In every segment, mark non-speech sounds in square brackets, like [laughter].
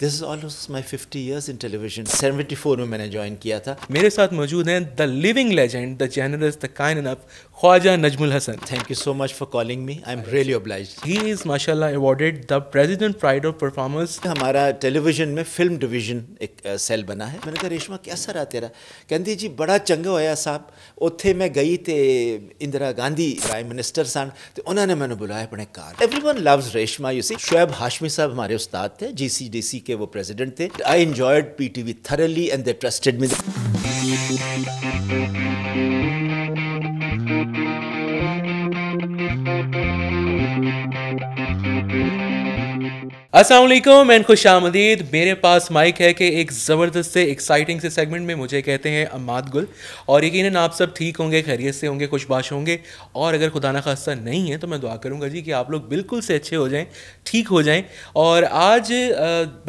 This is almost my fifty years in television seventy four में मैंने join किया था मेरे साथ मौजूद हैं the living legend the generous the kind of Khwaja Najmul Hasan thank you so much for calling me I am really obliged he is माशा awarded the president pride of performance हमारा टेलीविजन में फिल्म डिविजन एक सेल बना है मैंने कहा रेशमा कैसा रहा तेरा कहती जी बड़ा चंगा होया साहब उत्थे मैं ਉੱਥੇ ਮੈਂ ਗਈ ਤੇ ਇੰਦਰਾ ਗਾਂਧੀ ਪ੍ਰਾਈਮ ਮਿਨਿਸਟਰ ਸਨ ਤੇ ਉਹਨਾਂ ਨੇ ਮੈਨੂੰ ਬੁਲਾਇਆ ਆਪਣੇ ਘਰ एवरीवन ਲਵਸ शुएब हाशमी साहब हमारे उस्ताद थे जी सी डी सी के वो प्रेसिडेंट थे I enjoyed P T V thoroughly and they trusted me Aslam and खुश आमदीद मेरे पास माइक है कि एक ज़बरदस्त से एक्साइटिंग से सेगमेंट में मुझे कहते हैं अमाद गुल और यकीन आप सब ठीक होंगे खैरियत से होंगे खुशबाश होंगे और अगर खुदा ना खास्ता नहीं है तो मैं दुआ करूँगा जी कि आप लोग बिल्कुल से अच्छे हो जाएँ ठीक हो जाएँ और आज आ,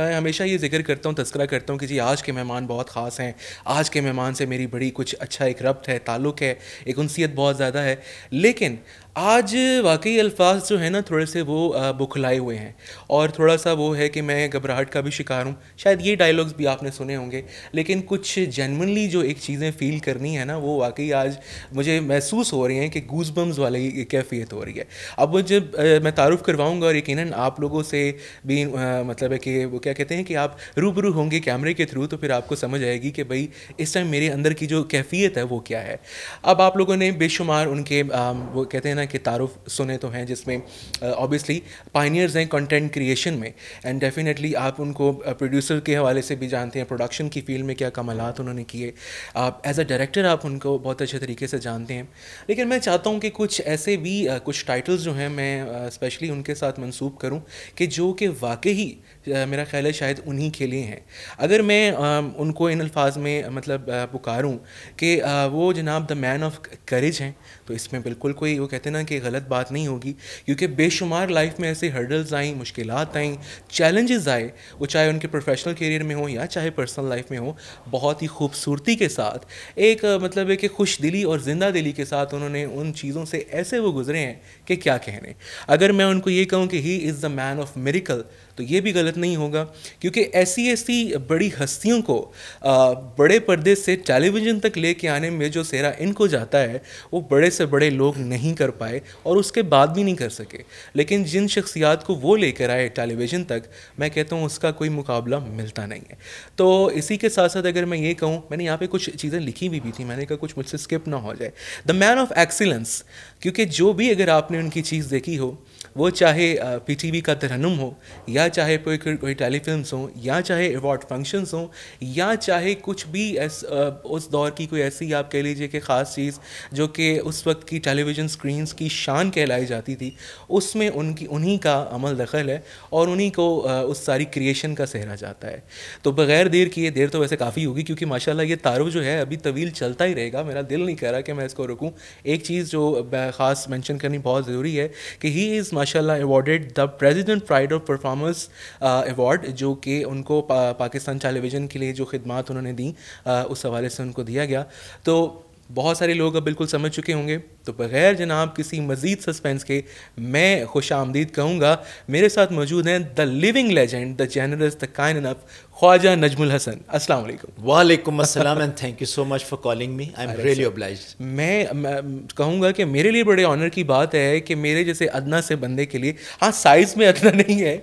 मैं हमेशा ये जिक्र करता हूँ तस्करा करता हूँ कि जी आज के मेहमान बहुत ख़ास हैं आज के मेहमान से मेरी बड़ी कुछ अच्छा एक रब्त है ताल्लुक़ है एक उनसीत बहुत ज़्यादा है लेकिन आज वाकई अल्फाज जो है ना थोड़े से वो बुखलाए हुए हैं और थोड़ा सा वो है कि मैं घबराहट का भी शिकार हूँ शायद ये डायलॉग्स भी आपने सुने होंगे लेकिन कुछ जेनवनली जो एक चीज़ें फील करनी है ना वो वाकई आज मुझे महसूस हो रही हैं कि गूजबम्स वाली कैफियत हो रही है अब वो जब मैं तारुफ़ करवाऊँगा और यकीन आप लोगों से भी मतलब है कि वो क्या कहते हैं कि आप रूबरू होंगे कैमरे के थ्रू तो फिर आपको समझ आएगी कि भाई इस टाइम मेरे अंदर की जो कैफियत है वो क्या है अब आप लोगों ने बेशुमार उनके वो कहते हैं ना के तारुफ सुने तो हैं जिसमें ऑब्वियसली पाइनियर्स हैं कंटेंट क्रिएशन में एंड डेफिनेटली आप उनको प्रोड्यूसर के हवाले से भी जानते हैं प्रोडक्शन की फील्ड में क्या कमालत उन्होंने किए आप एज अ डायरेक्टर आप उनको बहुत अच्छे तरीके से जानते हैं लेकिन मैं चाहता हूँ कि कुछ ऐसे भी कुछ टाइटल्स जो हैं मैं स्पेशली उनके साथ मनसूब करूँ कि जो कि वाकई मेरा ख्याल है शायद उन्हीं के लिए हैं अगर मैं उनको इन अल्फाज में मतलब पुकारूँ कि वो जनाब द मैन ऑफ करेज हैं तो इसमें बिल्कुल कोई वो कहते हैं ना समझना कि गलत बात नहीं होगी क्योंकि बेशुमार लाइफ में ऐसे हर्डल्स आई मुश्किल आई चैलेंजेस आए वो चाहे उनके प्रोफेशनल करियर में हो या चाहे पर्सनल लाइफ में हो बहुत ही खूबसूरती के साथ एक मतलब है कि खुश दिली और ज़िंदा दिली के साथ उन्होंने उन चीज़ों से ऐसे वो गुजरे हैं कि क्या कहने अगर मैं उनको ये कहूँ कि he is the man of miracle तो ये भी गलत नहीं होगा क्योंकि ऐसी ऐसी बड़ी हस्तियों को आ, बड़े पर्दे से टेलीविज़न तक लेके आने में जो सेरा इनको जाता है वो बड़े से बड़े लोग नहीं कर पाए और उसके बाद भी नहीं कर सके लेकिन जिन शख्सियात को वो लेकर आए टेलीविज़न तक मैं कहता हूँ उसका कोई मुकाबला मिलता नहीं है तो इसी के साथ साथ अगर मैं ये कहूँ मैंने यहाँ पर कुछ चीज़ें लिखी हुई भी, भी थी मैंने कहा कुछ मुझसे स्किप ना हो जाए द मैन ऑफ एक्सीलेंस क्योंकि जो भी अगर आपने उनकी चीज़ देखी हो वो चाहे पीटीवी का तरहनुम हो या चाहे कोई कोई टेलीफिल्म हो या चाहे अवार्ड फंक्शंस हो या चाहे कुछ भी एस, उस दौर की कोई ऐसी आप कह लीजिए कि ख़ास चीज़ जो कि उस वक्त की टेलीविज़न स्क्रीन्स की शान कहलाई जाती थी उसमें उनकी उन्हीं का अमल दखल है और उन्हीं को उस सारी क्रिएशन का सहरा जाता है तो बगैर देर किए देर तो वैसे काफ़ी होगी क्योंकि माशाला ये तारुफ जो है अभी तवील चलता ही रहेगा मेरा दिल नहीं कह रहा कि मैं इसको रुकूँ एक चीज़ जो ख़ास मैंशन करनी बहुत ज़रूरी है कि ही इज़ माशाल्लाह awarded the president pride of performance award जो कि उनको पा, पाकिस्तान टेलीविज़न के लिए जो खदमात उन्होंने दी uh, उस हवाले से उनको दिया गया तो बहुत सारे लोग अब बिल्कुल समझ चुके होंगे तो बगैर जनाब किसी मज़ीद सस्पेंस के मैं खुश आमदीद कहूँगा मेरे साथ मौजूद हैं the living legend the generous the kind of Khwaja Najmul Hasan अस्सलाम वालेकुम वालेकुम अस्सलाम and thank you so much for calling me I am really obliged मैं, कहूँगा कि मेरे लिए बड़े ऑनर की बात है कि मेरे जैसे अदना से बंदे के लिए हाँ साइज में अदना नहीं है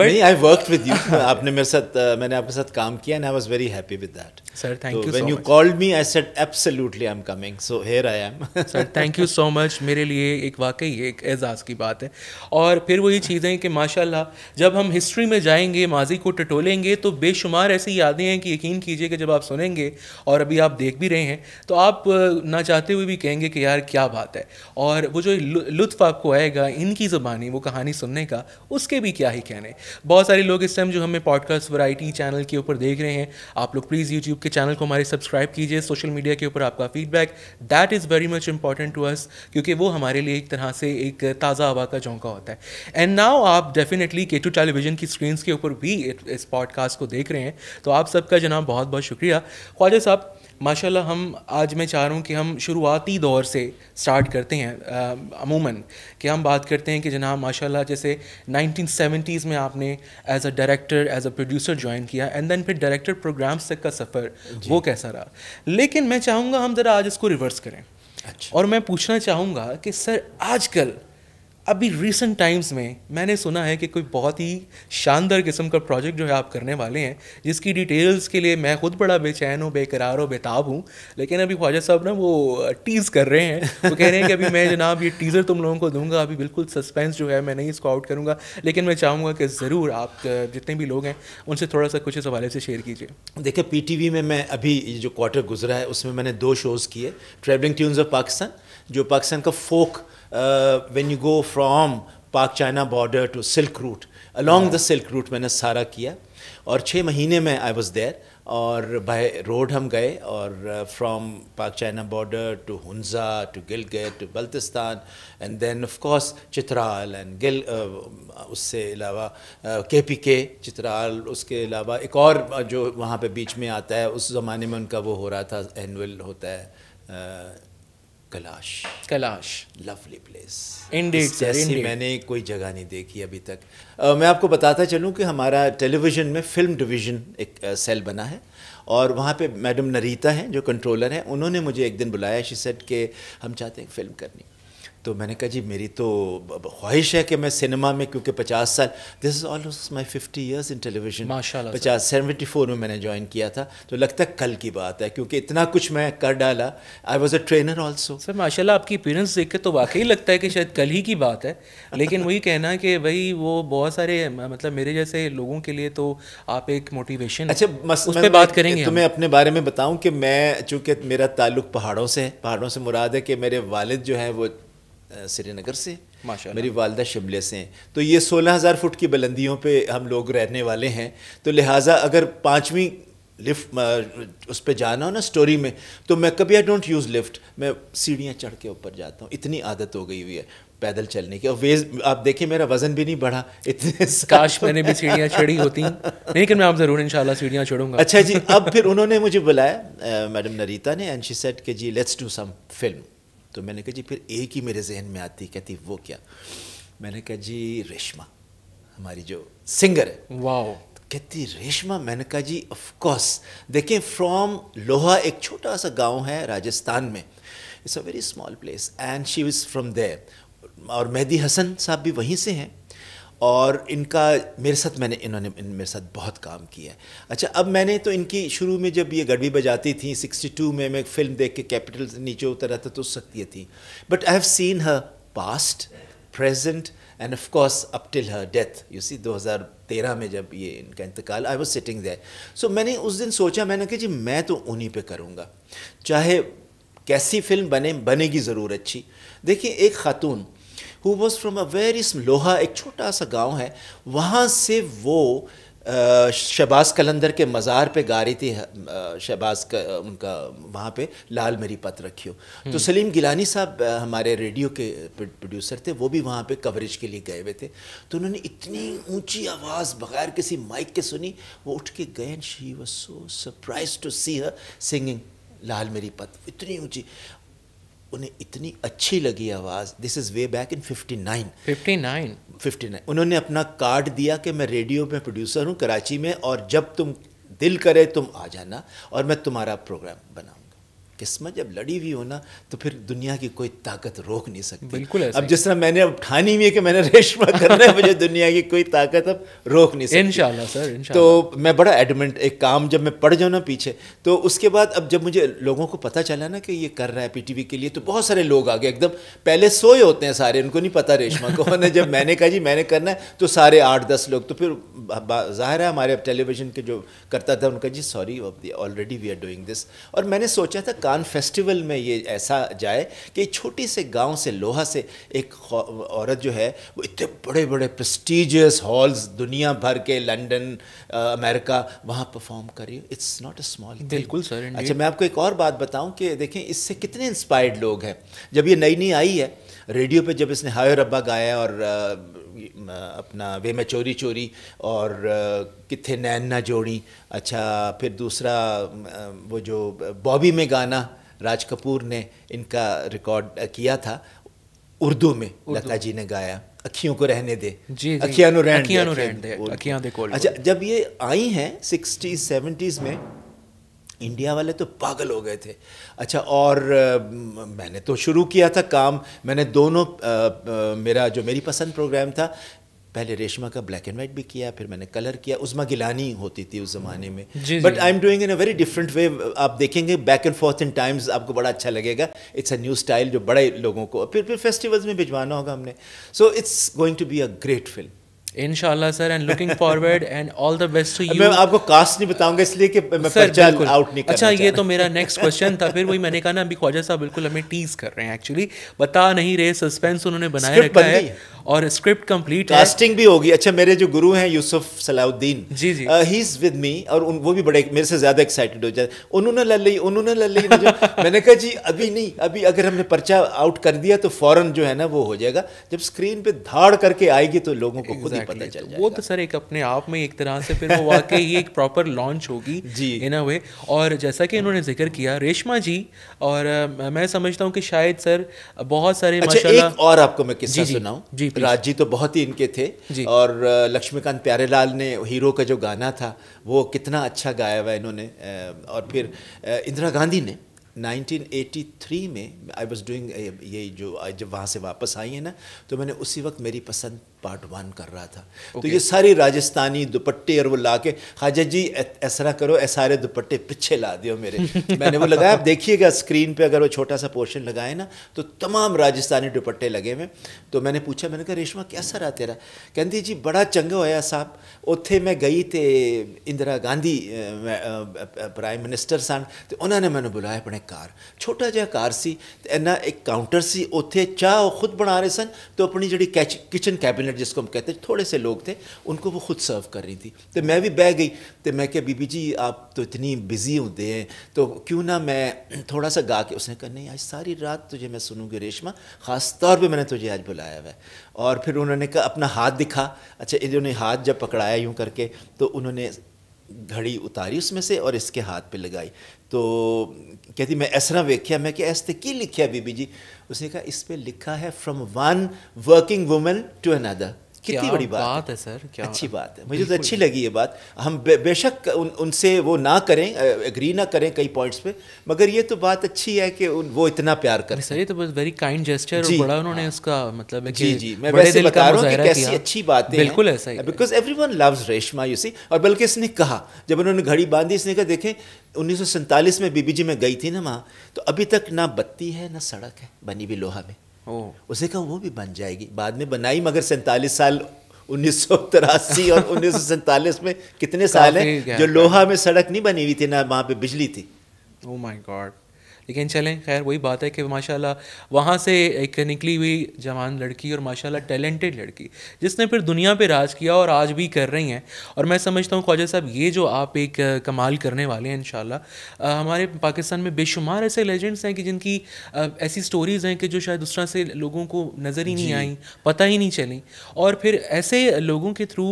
but I work with you आपने मेरे साथ मैंने आपके साथ काम किया and I was very happy with that sir thank you when you called me I said absolutely I am coming so here I am sir thank you so much मेरे लिए एक वाकई एक एजाज की बात है और फिर वही चीज़ें कि माशाल्लाह जब हम हिस्ट्री में जाएंगे माजी को टटोलेंगे तो बेश बेशुमार ऐसी यादें हैं कि यकीन कीजिए कि जब आप सुनेंगे और अभी आप देख भी रहे हैं तो आप ना चाहते हुए भी कहेंगे कि यार क्या बात है और वो जो लुत्फ आपको आएगा इनकी ज़बानी वो कहानी सुनने का उसके भी क्या ही कहने बहुत सारे लोग इस टाइम जो हमें पॉडकास्ट वराइटी चैनल के ऊपर देख रहे हैं आप लोग प्लीज़ यूट्यूब के चैनल को हमारे सब्सक्राइब कीजिए सोशल मीडिया के ऊपर आपका feedback that is very much important to us क्योंकि वो हमारे लिए एक तरह से एक ताज़ा हवा का झोंका होता है एंड नाउ आप डेफिनेटली के टू टेलीविजन की स्क्रीन के ऊपर भी इस पॉडकास्ट को देख रहे हैं तो आप सबका जनाब बहुत बहुत शुक्रिया ख्वाजा साहब माशाल्लाह हम आज मैं चाह रहा हूँ कि हम शुरुआती दौर से स्टार्ट करते हैं अमूमन कि हम बात करते हैं कि जनाब माशाल्लाह जैसे 1970s में आपने as a director as a producer join किया एंड देन फिर डायरेक्टर प्रोग्राम्स तक का सफ़र वो कैसा रहा लेकिन मैं चाहूँगा हम ज़रा आज इसको रिवर्स करें अच्छा। और मैं पूछना चाहूँगा कि सर आजकल अभी रिसेंट टाइम्स में मैंने सुना है कि कोई बहुत ही शानदार किस्म का प्रोजेक्ट जो है आप करने वाले हैं जिसकी डिटेल्स के लिए मैं खुद बड़ा बेचैन हूँ बेकरार हूँ बेताब हूँ लेकिन अभी ख्वाजा साहब ना वो टीज़ कर रहे हैं वो कह रहे हैं कि अभी मैं जनाब ये टीज़र तुम लोगों को दूंगा अभी बिल्कुल सस्पेंस जो है मैं नहीं इसको आउट करूँगा लेकिन मैं चाहूँगा कि ज़रूर आप जितने भी लोग हैं उनसे थोड़ा सा कुछ इस हवाले से शेयर कीजिए देखिए पी टी वी में मैं अभी जो क्वार्टर गुजरा है उसमें मैंने दो शोज़ किए ट्रेवलिंग ट्यून्स ऑफ पाकिस्तान जो पाकिस्तान का folk Uh, when you go from Pak China border to silk route along the silk route मैंने सारा किया और छः महीने में आई वॉज देयर और बाय रोड हम गए और from Pak China border to Hunza to Gilgit to Baltistan and then of Chitral and गिल उससे अलावा के पी के चित्राल उसके अलावा एक और uh, जो वहाँ पे बीच में आता है उस ज़माने में उनका वो हो रहा था एनअल होता है uh, Kalash Kalash lovely place indeed मैंने कोई जगह नहीं देखी अभी तक uh, मैं आपको बताता चलूँ कि हमारा टेलीविज़न में फिल्म डिवीज़न एक सेल uh, बना है और वहाँ पे मैडम नरीता हैं जो कंट्रोलर हैं उन्होंने मुझे एक दिन बुलाया शी सेट के हम चाहते हैं फिल्म करनी तो मैंने कहा जी मेरी तो ख्वाहिश है कि मैं सिनेमा में क्योंकि पचास साल this is almost my fifty years in television पचास सेवेंटी फोर में मैंने ज्वाइन किया था तो लगता है कल की बात है क्योंकि इतना कुछ मैं कर डाला I was a trainer also sir माशाल्लाह आपकी अपीरेंस देख के तो वाकई लगता है कि शायद कल ही की बात है लेकिन वही कहना कि भाई वो बहुत सारे मतलब मेरे जैसे लोगों के लिए तो आप एक मोटिवेशन अच्छा मस, उस पर बात करेंगे तो मैं अपने बारे में बताऊँ कि मैं चूँकि मेरा ताल्लुक पहाड़ों से है पहाड़ों से मुराद है कि मेरे वालद जो है वो श्रीनगर से माशा मेरी वालदा शिमले से हैं तो ये सोलह हज़ार फुट की बुलंदियों पे हम लोग रहने वाले हैं तो लिहाजा अगर पाँचवीं लिफ्ट उस पर जाना हो ना स्टोरी में तो मैं कभी आई डोंट यूज़ लिफ्ट मैं सीढ़ियाँ चढ़ के ऊपर जाता हूँ इतनी आदत हो गई हुई है पैदल चलने की और वेज आप देखिए मेरा वजन भी नहीं बढ़ा इतने काश मैंने भी सीढ़ियाँ चढ़ी होती [laughs] लेकिन मैं आप ज़रूर इंशाल्लाह सीढ़ियाँ चढ़ूँगा अच्छा जी अब फिर उन्होंने मुझे बुलाया मैडम नरीता ने एंड शी सेट के जी लेट्स डू सम फिल्म तो मैंने कहा जी फिर एक ही मेरे जहन में आती कहती वो क्या मैंने कहा जी रेशमा हमारी जो सिंगर है वाह तो कहती रेशमा मैंने कहा जी ऑफकोर्स देखें फ्रॉम लोहा एक छोटा सा गांव है राजस्थान में it's a very small place and she is from there और मेहदी हसन साहब भी वहीं से हैं और इनका मेरे साथ मैंने इन्होंने इन मेरे साथ बहुत काम किया है अच्छा अब मैंने तो इनकी शुरू में जब ये गड़बी बजाती थी 62 में मैं फिल्म देख के कैपिटल से नीचे उतर था तो सकती थी but I have seen her past present and of course up till her death you see 2013 में जब ये इनका इंतकाल I was sitting there so मैंने उस दिन सोचा मैंने कहा जी मैं तो उन्हीं पर करूँगा चाहे कैसी फिल्म बने बनेगी ज़रूर अच्छी देखिए एक खातून who was from a very लोहा एक छोटा सा गांव है वहाँ से वो शहबाज कलंदर के मज़ार पे गा रही थी शहबाज का उनका वहाँ पे लाल मेरी पत रखियो तो हम्म। सलीम गिलानी साहब हमारे रेडियो के प्रोड्यूसर थे वो भी वहाँ पे कवरेज के लिए गए हुए थे तो उन्होंने इतनी ऊंची आवाज़ बगैर किसी माइक के सुनी वो उठ के गए she was so surprise to see her singing लाल मेरी पत इतनी ऊंची उन्हें इतनी अच्छी लगी आवाज़ this is way back in 59 59 59 उन्होंने अपना कार्ड दिया कि मैं रेडियो में प्रोड्यूसर हूँ कराची में और जब तुम दिल करे तुम आ जाना और मैं तुम्हारा प्रोग्राम बनाऊँ किस्मत जब लड़ी हुई हो ना तो फिर दुनिया की कोई ताकत रोक नहीं सकती बिल्कुल अब जिस तरह मैंने अब ठानी हुई है कि मैंने [laughs] रेशमा करना है मुझे दुनिया की कोई ताकत अब रोक नहीं सकती इनशाला सर तो मैं बड़ा एडमेंट एक काम जब मैं पढ़ जाऊँ ना पीछे तो उसके बाद अब जब मुझे लोगों को पता चला ना कि ये कर रहा है पी के लिए तो बहुत सारे लोग आ गए एकदम पहले सोए होते हैं सारे उनको नहीं पता रेशमा को है जब मैंने कहा जी मैंने करना है तो सारे आठ दस लोग तो फिर जाहिर है हमारे अब टेलीविजन के जो करता था उनका जी sorry already we are doing this और मैंने सोचा था कान फेस्टिवल में ये ऐसा जाए कि छोटी से गांव से लोहा से एक औरत जो है वो इतने बड़े बड़े प्रस्टिजियस हॉल्स दुनिया भर के लंदन अमेरिका वहाँ परफॉर्म करी इट्स नॉट अ स्मॉल बिल्कुल सर अच्छा मैं आपको एक और बात बताऊँ कि देखें इससे कितने इंस्पायर्ड लोग हैं जब ये नई नई आई है रेडियो पे जब इसने हायर रब्बा गाया और अपना वे मैं चोरी चोरी और किथे नैन ना जोड़ी अच्छा फिर दूसरा वो जो बॉबी में गाना राज कपूर ने इनका रिकॉर्ड किया था उर्दू में लता जी ने गाया अखियों को रहने दे अखियानो रहने दे अखियां दे अच्छा जब ये आई हैं सिक्सटीज सेवेंटीज़ में इंडिया वाले तो पागल हो गए थे अच्छा और आ, मैंने तो शुरू किया था काम मैंने दोनों आ, आ, मेरा जो मेरी पसंद प्रोग्राम था पहले रेशमा का ब्लैक एंड वाइट भी किया फिर मैंने कलर किया उजमा गिलानी होती थी उस ज़माने में but I am doing in a very different way आप देखेंगे back and forth in times आपको बड़ा अच्छा लगेगा इट्स अ न्यू स्टाइल जो बड़े लोगों को फिर फिर फेस्टिवल्स में भिजवाना होगा हमने so it's going to be a great film इनशाला sir and looking forward and all the best to you मैं आपको कास्ट नहीं बताऊंगा इसलिए कि मैं सर बिल्कुल आउट नहीं अच्छा ये तो मेरा नेक्स्ट क्वेश्चन था फिर वही मैंने कहा ना अभी ख्वाजा साहब बिल्कुल हमें टीज कर रहे हैं एक्चुअली बता नहीं रहे सस्पेंस उन्होंने बनाया रखा है और स्क्रिप्ट कंप्लीट कास्टिंग भी होगी अच्छा मेरे जो गुरु हैं यूसुफ सलाउद्दीन जी जी ही इज विद मी और उन, वो भी बड़े मेरे से ज्यादा एक्साइटेड हो जाते उन्होंने लड़ ली उन्होंने लड़ ली [laughs] मैंने कहा जी अभी नहीं अभी अगर हमने पर्चा आउट कर दिया तो फौरन जो है ना वो हो जाएगा जब स्क्रीन पे धाड़ करके आएगी तो लोगों को खुद exactly. पता चल तो जाएगा वो तो सर एक अपने आप में एक तरह से फिर वो वाकई ही एक प्रॉपर लॉन्च होगी [laughs] जी इन अ वे और जैसा कि इन्होंने जिक्र किया रेशमा जी और मैं समझता हूँ कि शायद सर बहुत सारे अच्छा, एक और आपको मैं किस्सा सुनाऊँ जी जी राज जी तो बहुत ही इनके थे और लक्ष्मीकांत प्यारेलाल ने हीरो का जो गाना था वो कितना अच्छा गाया हुआ इन्होंने और फिर इंदिरा गांधी ने 1983 में आई वॉज डूइंग ये जो जब वहाँ से वापस आई है ना तो मैंने उसी वक्त मेरी पसंद पार्ट वन कर रहा था तो okay. तो ये सारी राजस्थानी दुपट्टे और वो ला के खाजा जी ऐसा करो ऐ सारे दुपट्टे पीछे ला दियो मेरे [laughs] मैंने वो लगाया आप देखिएगा स्क्रीन पे अगर वो छोटा सा पोर्शन लगाए ना तो तमाम राजस्थानी दुपट्टे लगे हुए तो मैंने पूछा मैंने कहा रेशमा कैसा रहा तेरा कहती जी बड़ा चंगा होया साहब उत्थे मैं गई ਤੇ इंदिरा गांधी प्राइम मिनिस्टर सन तो उन्होंने मैंने बुलाया अपने कार छोटा जहा कार ਘਰ ਸੀ ਤੇ ਇੰਨਾ ਇੱਕ ਕਾਊਂਟਰ ਸੀ ਉੱਥੇ ਚਾਹ ਉਹ ਖੁਦ ਬਣਾ ਰਹੇ ਸਨ ਤੇ कैबिनेट जिसको हम कहते हैं थोड़े से लोग थे उनको वो खुद सर्व कर रही थी तो मैं भी बह गई तो मैं क्या बीबी जी आप तो इतनी बिजी होते हैं तो क्यों ना मैं थोड़ा सा गा के उसने कहा नहीं आज सारी रात तुझे मैं सुनूंगी रेशमा ख़ास तौर पर मैंने तुझे आज बुलाया हुआ है और फिर उन्होंने कहा अपना हाथ दिखा अच्छा इन्होंने हाथ जब पकड़ाया यूँ करके तो उन्होंने घड़ी उतारी उसमें से और इसके हाथ पे लगाई तो कहती मैं ऐसा वेख्या मैं कि ऐसे तो की लिखिया बीबी जी उसने कहा इस पर लिखा है from one working women to another कितनी बड़ी बात, बात है सर क्या अच्छी बात है मुझे तो अच्छी लगी ये बात हम बे, बेशक उन उनसे वो ना करें एग्री ना करें कई पॉइंट्स पे मगर ये तो बात अच्छी है कि वो इतना प्यार कर सर ये तो बस वेरी काइंड जेस्टर और बड़ा उन्होंने उसका मतलब जी जी मैं वैसे बता रहा हूँ कैसी अच्छी है बिल्कुल ऐसा ही because everyone loves Reshma you see और बल्कि इसने कहा जब उन्होंने घड़ी बांधी इसने कहा देखें उन्नीस में बीबी जी में गई थी ना माँ तो अभी तक ना बत्ती है ना सड़क है बनी भी लोहा में उसे कहा वो भी बन जाएगी बाद में बनाई मगर सैंतालीस साल उन्नीस और [laughs] उन्नीस में कितने साल हैं जो लोहा में सड़क नहीं बनी हुई थी ना वहाँ पे बिजली थी ओ माय गॉड लेकिन चलें खैर वही बात है कि माशाल्लाह वहाँ से एक निकली हुई जवान लड़की और माशाल्लाह टैलेंटेड लड़की जिसने फिर दुनिया पे राज किया और आज भी कर रही हैं और मैं समझता हूँ ख्वाजा साहब ये जो आप एक कमाल करने वाले हैं इन हमारे पाकिस्तान में बेशुमार ऐसे लेजेंड्स हैं कि जिनकी ऐसी स्टोरीज़ हैं कि जो शायद उस तरह से लोगों को नज़र ही नहीं आई पता ही नहीं चली और फिर ऐसे लोगों के थ्रू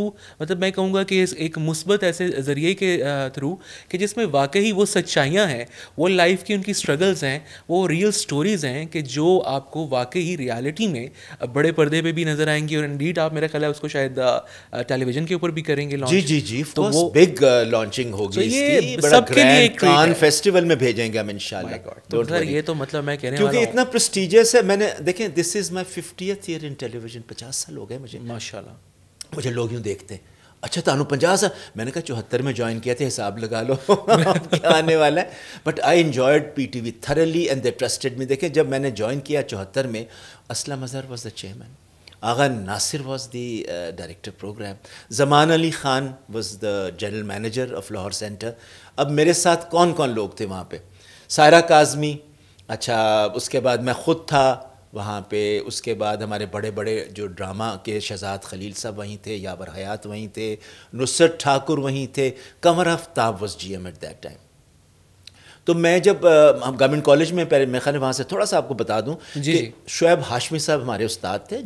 मतलब मैं कहूँगा कि एक मुस्बत ऐसे ज़रिए के थ्रू कि जिसमें वाकई वो सच्चाइयाँ हैं वो लाइफ की उनकी स्ट्रगल स्ट्रगल्स हैं वो रियल स्टोरीज़ हैं कि जो आपको वाकई ही रियलिटी में बड़े पर्दे पे भी नजर आएंगी और इंडीड आप मेरा ख्याल है उसको शायद टेलीविजन के ऊपर भी करेंगे लॉन्च जी जी जी तो वो बिग लॉन्चिंग होगी तो ये सबके लिए कान फेस्टिवल में भेजेंगे हम इंशाल्लाह तो सर ये तो मतलब मैं कह रहा हूँ क्योंकि इतना प्रेस्टिजियस है मैंने देखें this is my 50th year in television 50 साल हो गए मुझे माशाल्लाह मुझे लोग यूँ देखते हैं अच्छा तानू तो पंजास मैंने कहा चौहत्तर में ज्वाइन किया थे तो हिसाब लगा लो [laughs] [laughs] क्या आने वाला है but I enjoyed P T V thoroughly and they trusted me देखें जब मैंने ज्वाइन किया चौहत्तर में Aslam Azhar was the chairman Agha Nasir was the director program Zaman Ali Khan was the general manager of Lahore centre अब मेरे साथ कौन कौन लोग थे वहाँ पर सायरा काजमी अच्छा उसके बाद मैं ख़ुद था वहाँ पे उसके बाद हमारे बड़े बड़े जो ड्रामा के शहजाद खलील साहब वहीं थे याबर हयात वहीं थे नुसरत ठाकुर वहीं थे Qamar Aftab was G M at that time तो मैं जब हम गवर्नमेंट कॉलेज में पहले मैं खाने वहाँ से थोड़ा सा आपको बता दूँ कि शुएब हाशमी साहब हमारे उस्ताद थे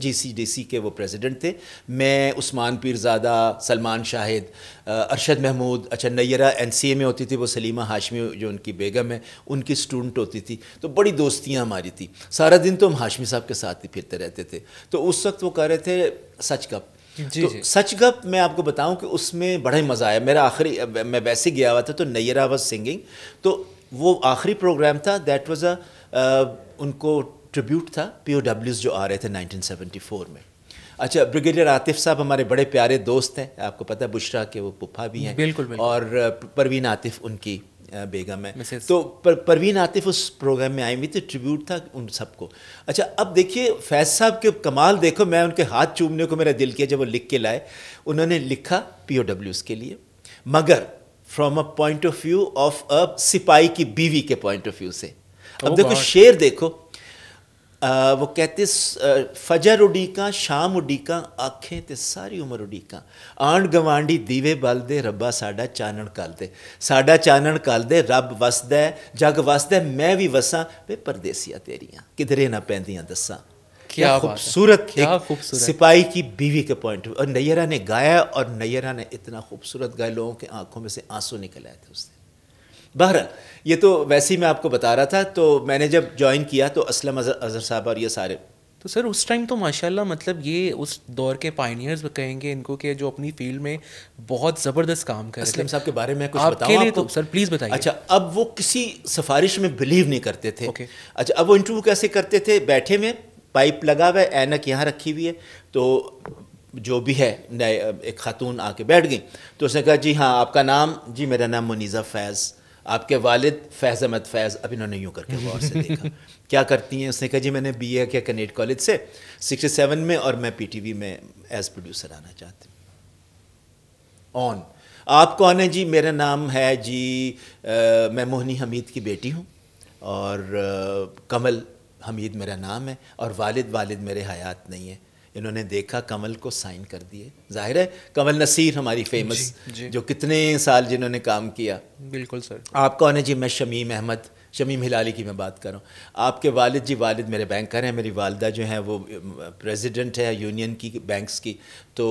जी के वो प्रेसिडेंट थे मैं उस्मान पीरजादा सलमान शाहिद अरशद महमूद अच्छा नैरा एन में होती थी वो सलीमा हाशमी जो उनकी बेगम है उनकी स्टूडेंट होती थी तो बड़ी दोस्तियाँ हमारी थी सारा दिन तो हम हाशमी साहब के साथ ही फिरते रहते थे तो उस वक्त वो कह रहे थे सच कप जी तो जी। सच गप मैं आपको बताऊं कि उसमें बड़ा ही मज़ा आया मेरा आखिरी मैं वैसे गया हुआ था तो नैरा वज सिंगिंग तो वो आखिरी प्रोग्राम था दैट वाज अ उनको ट्रिब्यूट था पी जो आ रहे थे 1974 में अच्छा ब्रिगेडियर आतिफ साहब हमारे बड़े प्यारे दोस्त हैं आपको पता है बुशरा के वो पुप्पा भी हैं बिल्कुल, बिल्कुल और परवीन uh, आतिफ उनकी uh, बेगम है तो पर, परवीन आतिफ उस प्रोग्राम में आई हुई थी ट्रिब्यूट था उन सबको अच्छा अब देखिए फैज साहब के कमाल देखो मैं उनके हाथ चूमने को मेरा दिल किया जब वो लिख के लाए उन्होंने लिखा पी के लिए मगर from a point of view of a सिपाही की बीवी के पॉइंट ऑफ व्यू से अब देखो शेर देखो आ, वो कहते फजर उडीका शाम उडीका आखें ते सारी उम्र उडीका आंड गवांडी दीवे बल दे रब्बा साडा चानण करदे साडा चानण दे रब वसदा जग वसद मैं भी वसा वे परदेसिया तेरिया किधरे ना पैंदियां दसा क्या खूबसूरत क्या खूबसूरत सिपाही की बीवी के पॉइंट और नैयरा ने गाया और नैयरा ने इतना खूबसूरत गाया लोगों के आंखों में से आंसू निकल आए थे उससे बहरहाल ये तो वैसे ही मैं आपको बता रहा था तो मैंने जब ज्वाइन किया तो असलम अजहर साहब और ये सारे तो सर उस टाइम तो माशाल्लाह मतलब ये उस दौर के पाइनियर्स कहेंगे इनको कि जो अपनी फील्ड में बहुत ज़बरदस्त काम कर असलम साहब के बारे में कुछ आपके लिए तो सर प्लीज़ बताइए अच्छा अब वो किसी सिफारिश में बिलीव नहीं करते थे अच्छा अब वो इंटरव्यू कैसे करते थे बैठे में पाइप लगा हुआ है ऐनक यहाँ रखी हुई है तो जो भी है नए एक खातून आके बैठ गई तो उसने कहा जी हाँ आपका नाम जी मेरा नाम मुनीज़ा फैज़ आपके वालिद फैज़ अहमद फैज़ अब इन्होंने यूँ करके गौर से देखा [laughs] क्या करती हैं उसने कहा जी मैंने बी ए किया कनेट कॉलेज से सिक्सटी सेवन में और मैं पी टी वी में एज़ प्रोड्यूसर आना चाहती हूँ ऑन आप कौन है जी मेरा नाम है जी आ, मैं मोहनी हमीद की बेटी हूँ और आ, कमल हमीद मेरा नाम है और वालिद वालिद मेरे हयात नहीं है इन्होंने देखा कमल को साइन कर दिए जाहिर है कमल नसीर हमारी फेमस जी, जी। जो कितने साल जिन्होंने काम किया बिल्कुल सर आप कौन है जी मैं शमीम अहमद शमीम हिलाली की मैं बात कर रहा हूँ आपके वालिद जी वालिद मेरे बैंकर हैं मेरी वालदा जो है वो प्रेसिडेंट है यूनियन की बैंक्स की तो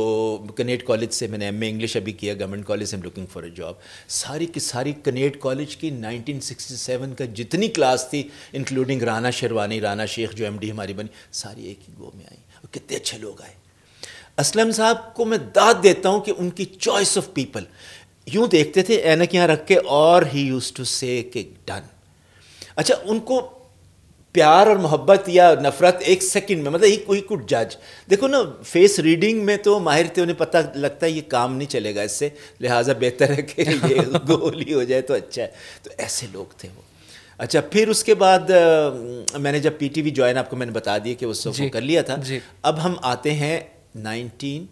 कनेट कॉलेज से मैंने एम इंग्लिश अभी किया government college I'm looking for a job सारी की सारी कनेट कॉलेज की 1967 का जितनी क्लास थी इंक्लूडिंग राना शेरवानी राना शेख जो एम हमारी बनी सारी एक ही वो में आई और कितने अच्छे लोग आए असलम साहब को मैं दाद देता हूँ कि उनकी चॉइस ऑफ पीपल यूँ देखते थे ऐनक यहाँ रख के और he use to say done अच्छा उनको प्यार और मोहब्बत या नफरत एक सेकंड में मतलब ही कोई कुड जज देखो ना फेस रीडिंग में तो माहिर थे उन्हें पता लगता है ये काम नहीं चलेगा इससे लिहाजा बेहतर है कि ये [laughs] [laughs] गोली हो जाए तो अच्छा है तो ऐसे लोग थे वो अच्छा फिर उसके बाद मैंने जब पीटीवी ज्वाइन आपको मैंने बता दिया कि उस कर लिया था अब हम आते हैं नाइनटीन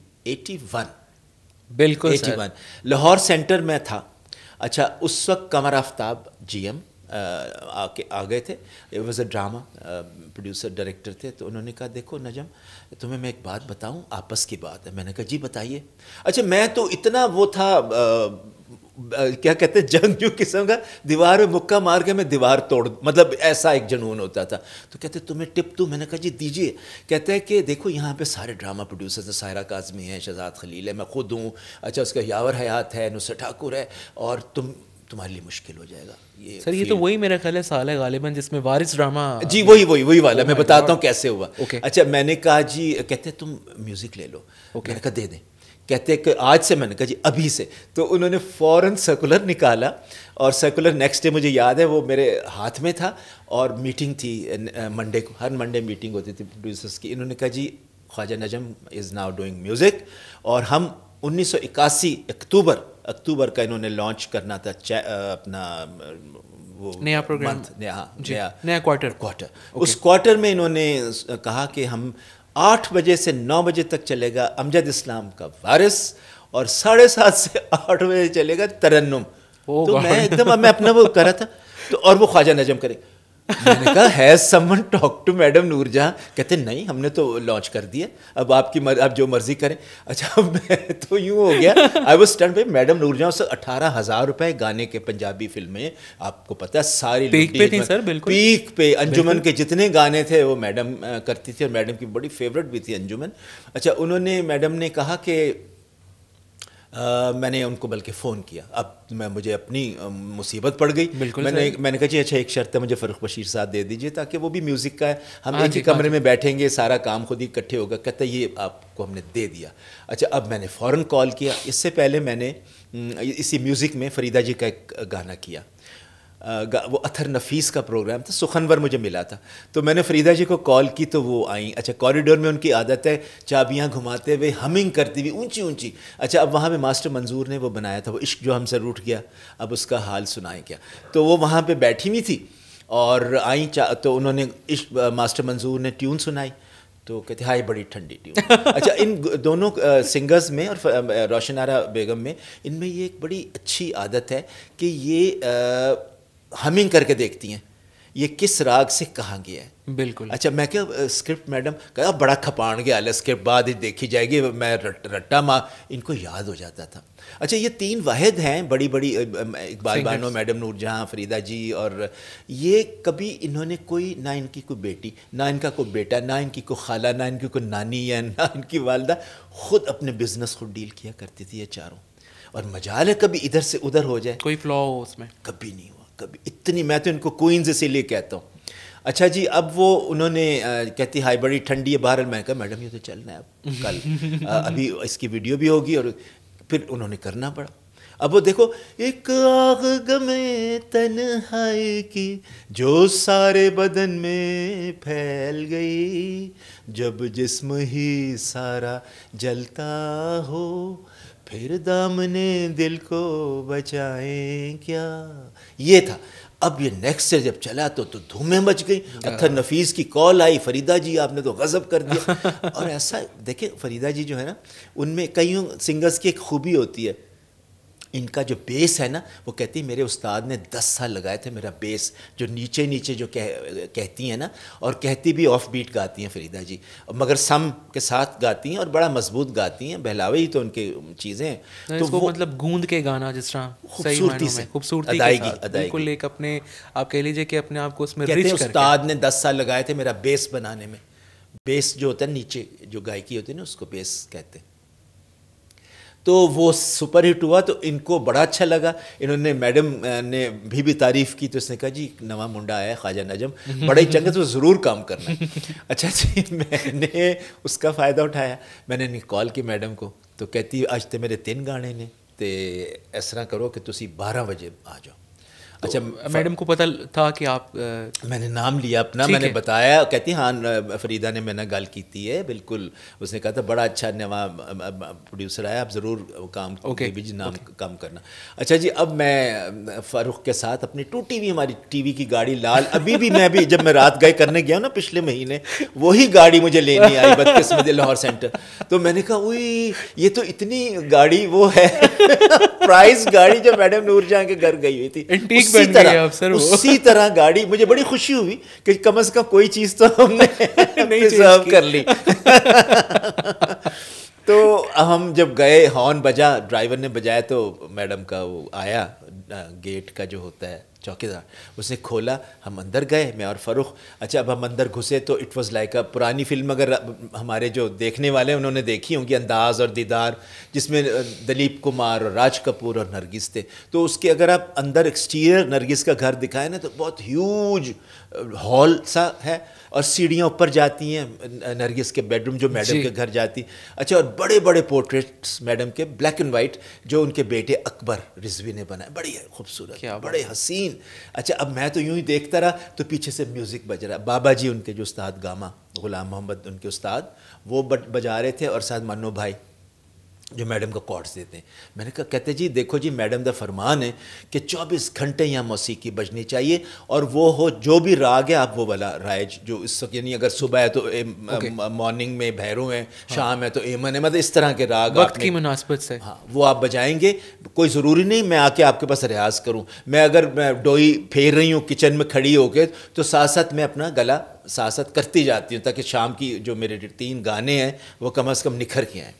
बिल्कुल एटी लाहौर सेंटर में था अच्छा उस वक्त कमर आफ्ताब जी आके आ गए थे it was a drama producer director थे तो उन्होंने कहा देखो नजम तुम्हें मैं एक बात बताऊँ आपस की बात है मैंने कहा जी बताइए अच्छा मैं तो इतना वो था क्या कहते हैं जू किस्म का दीवार में मुक्का मार के मैं दीवार तोड़ मतलब ऐसा एक जुनून होता था तो कहते तुम्हें टिप तू मैंने कहा जी दीजिए कहते हैं कि देखो यहाँ पे सारे ड्रामा प्रोड्यूसर्स हैं सायरा काजमी है शहजाद खलील है मैं खुद हूँ अच्छा उसका यावर हयात है नुसर ठाकुर है और तुम तुम्हारे लिए मुश्किल हो जाएगा ये सर ये तो वही मेरा ख्याल है साल है गालिबन जिसमें वारिस ड्रामा जी वही वही वही वाला oh मैं बताता हूँ कैसे हुआ ओके अच्छा मैंने कहा जी कहते तुम म्यूज़िक ले लो ओके मैंने कहा दे दें कहते कि आज से मैंने कहा जी अभी से तो उन्होंने फ़ौरन सर्कुलर निकाला और सर्कुलर नेक्स्ट डे मुझे याद है वो मेरे हाथ में था और मीटिंग थी मंडे को हर मंडे मीटिंग होती थी प्रोड्यूसर्स की इन्होंने कहा जी Khwaja Najam is now doing music और हम 1981 अक्टूबर अक्टूबर का इन्होंने लॉन्च करना था अपना वो नया प्रोग्राम नया नया नया क्वार्टर क्वार्टर उस क्वार्टर में इन्होंने कहा कि हम आठ बजे से नौ बजे तक चलेगा अमजद इस्लाम का वारिस और साढ़े सात से आठ बजे चलेगा तरन्नुम तो मैं एकदम मैं अपना वो करा था तो और वो ख्वाजा नजम करेंगे हैज कहते नहीं हमने तो लॉन्च कर दिया अब आपकी मर, आप जो मर्जी करें अच्छा [laughs] मैं तो यूं हो गया आई वो स्टैंड पे मैडम नूरजा उससे अठारह हज़ार रुपए गाने के पंजाबी फिल्में आपको पता है सारी पीक पे थी सर बिल्कुल पीक पे अंजुमन के जितने गाने थे वो मैडम करती थी और मैडम की बड़ी फेवरेट भी थी अंजुमन अच्छा उन्होंने मैडम ने कहा कि आ, मैंने उनको बल्कि फ़ोन किया अब मैं मुझे अपनी मुसीबत पड़ गई मैंने मैंने कहा जी अच्छा एक शर्त है मुझे फ़रुख बशीर साहब दे दीजिए ताकि वो भी म्यूज़िक का है हम हाँ एक ही हाँ कमरे में बैठेंगे सारा काम खुद ही इकट्ठे होगा कहता ये आपको हमने दे दिया अच्छा अब मैंने फ़ौर कॉल किया इससे पहले मैंने इसी म्यूज़िक में फरीदा जी का एक गाना किया वो अथर नफीस का प्रोग्राम था सुखनवर मुझे मिला था तो मैंने फरीदा जी को कॉल की तो वो आई अच्छा कॉरिडोर में उनकी आदत है चाबियाँ घुमाते हुए हमिंग करती हुई ऊंची ऊंची अच्छा अब वहाँ पे मास्टर मंजूर ने वो बनाया था वो इश्क जो हमसे रूट गया अब उसका हाल सुनाए क्या तो वो वहाँ पर बैठी हुई थी और आई तो उन्होंने इश्क मास्टर मंजूर ने ट्यून सुनाई तो कहते हाई बड़ी ठंडी ट्यून [laughs] अच्छा इन दोनों सिंगर्स में और रोशनारा बेगम में इनमें ये एक बड़ी अच्छी आदत है कि ये हमिंग करके देखती हैं ये किस राग से कहाँ गया है बिल्कुल अच्छा मैं क्या स्क्रिप्ट मैडम कहा बड़ा खपाण गया स्क्रिप्ट बाद ही देखी जाएगी मैं रट, रट्टा माँ इनको याद हो जाता था अच्छा ये तीन वाहिद हैं बड़ी बड़ी इकबाल बानो मैडम नूरजहाँ फरीदा जी और ये कभी इन्होंने कोई ना इनकी कोई बेटी ना इनका कोई बेटा ना इनकी कोई खाला ना इनकी कोई नानी या [laughs] ना इनकी वालदा खुद अपने बिजनेस को डील किया करती थी ये चारों और मजाल है कभी इधर से उधर हो जाए कोई फ्लॉ हो उसमें कभी नहीं कभी इतनी मैं तो इनको क्वींस इसीलिए कहता हूँ अच्छा जी अब वो उन्होंने आ, कहती हाई बड़ी ठंडी है बाहर मैं कहा मैडम ये तो चलना है अब कल आ, [laughs] अभी इसकी वीडियो भी होगी और फिर उन्होंने करना पड़ा अब वो देखो एक आग में तन्हाई की जो सारे बदन में फैल गई जब जिस्म ही सारा जलता हो फिर दामने दिल को बचाएं क्या ये था अब ये नेक्स्ट ईयर जब चला तो तो धूमे मच गई हाँ। अथर नफीस की कॉल आई फरीदा जी आपने तो गज़ब कर दिया [laughs] और ऐसा देखिए फरीदा जी जो है ना उनमें कई सिंगर्स की एक खूबी होती है इनका जो बेस है ना वो कहती है मेरे उस्ताद ने दस साल लगाए थे मेरा बेस जो नीचे नीचे जो कह कहती हैं ना और कहती भी ऑफ बीट गाती हैं फरीदा जी मगर सम के साथ गाती हैं और बड़ा मजबूत गाती हैं बहलावे ही तो उनके चीज़ें हैं तो वो मतलब गूंद के गाना जिस तरह खूबसूरती से खूबसूरती अदायगी बिल्कुल एक अपने आप कह लीजिए कि अपने आप को उसमें कहते हैं उस्ताद ने दस साल लगाए थे मेरा बेस बनाने में बेस जो होता है नीचे जो गायकी होती है ना उसको बेस कहते हैं तो वो सुपर हिट हुआ तो इनको बड़ा अच्छा लगा इन्होंने मैडम ने भी भी तारीफ़ की तो उसने कहा जी नवा मुंडा आया ख्वाजा नजम [laughs] बड़ा ही चंगे तो ज़रूर काम करना [laughs] अच्छा जी मैंने उसका फ़ायदा उठाया मैंने कॉल की मैडम को तो कहती आज तो मेरे तीन गाने ने तो इस तरह करो कि तुम बारह बजे आ जाओ तो अच्छा मैडम को पता था कि आप आ, मैंने नाम लिया अपना मैंने बताया कहती हाँ फरीदा ने मैंने गल की थी है बिल्कुल उसने कहा था तो बड़ा अच्छा नवा प्रोड्यूसर आया आप ज़रूर काम ओके भी जी नाम काम करना अच्छा जी अब मैं फारूख के साथ अपनी टूटी हुई हमारी टीवी की गाड़ी लाल अभी भी मैं भी जब मैं रात गए करने गया ना पिछले महीने वही गाड़ी मुझे लेनी आई बदकिस्मत लाहौर सेंटर तो मैंने कहा वही ये तो इतनी गाड़ी वो है प्राइस [laughs] गाड़ी जो मैडम नूर जहाँ के घर गई हुई थी उसी तरह उसी तरह गाड़ी मुझे बड़ी खुशी हुई कि कम से कम कोई चीज़ तो हमने [laughs] नहीं कर ली [laughs] तो हम जब गए हॉर्न बजा ड्राइवर ने बजाया तो मैडम का वो आया गेट का जो होता है चौकीदार उसने खोला हम अंदर गए मैं और फ़रुख अच्छा अब हम अंदर घुसे तो इट वाज़ लाइक अ पुरानी फिल्म अगर हमारे जो देखने वाले हैं उन्होंने देखी होंगी अंदाज और दीदार जिसमें दलीप कुमार और राज कपूर और नरगिस थे तो उसके अगर आप अंदर एक्सटीरियर नरगिस का घर दिखाएं ना तो बहुत ह्यूज हॉल सा है और सीढ़ियाँ ऊपर जाती हैं नरगिस के बेडरूम जो मैडम के घर जाती अच्छा और बड़े बड़े पोर्ट्रेट्स मैडम के ब्लैक एंड वाइट जो उनके बेटे अकबर रिजवी ने बनाए बड़ी खूबसूरत बड़े हसीन अच्छा अब मैं तो यूँ ही देखता रहा तो पीछे से म्यूज़िक बज रहा बाबा जी उनके जो उस्ताद गामा गुलाम मोहम्मद उनके उस्ताद वो बजा रहे थे और साथ मनो भाई जो मैडम को कॉर्ड्स देते हैं मैंने कहा कहते जी देखो जी मैडम का फरमान है कि 24 घंटे यहाँ मौसीकी बजनी चाहिए और वो हो जो भी राग है आप वो वाला राइज जो इस वक्त यानी अगर सुबह है तो okay. मॉर्निंग में भैरों है हाँ। शाम है तो एमन है मतलब इस तरह के राग वक्त की मुनासबत से हाँ वो आप बजाएंगे कोई ज़रूरी नहीं मैं आके आपके पास रियाज करूँ मैं अगर मैं डोई फेर रही हूँ किचन में खड़ी होकर तो साथ साथ मैं अपना गला साथ साथ करती जाती हूँ ताकि शाम की जो मेरे तीन गाने हैं वो कम अज़ कम निखर के आएँ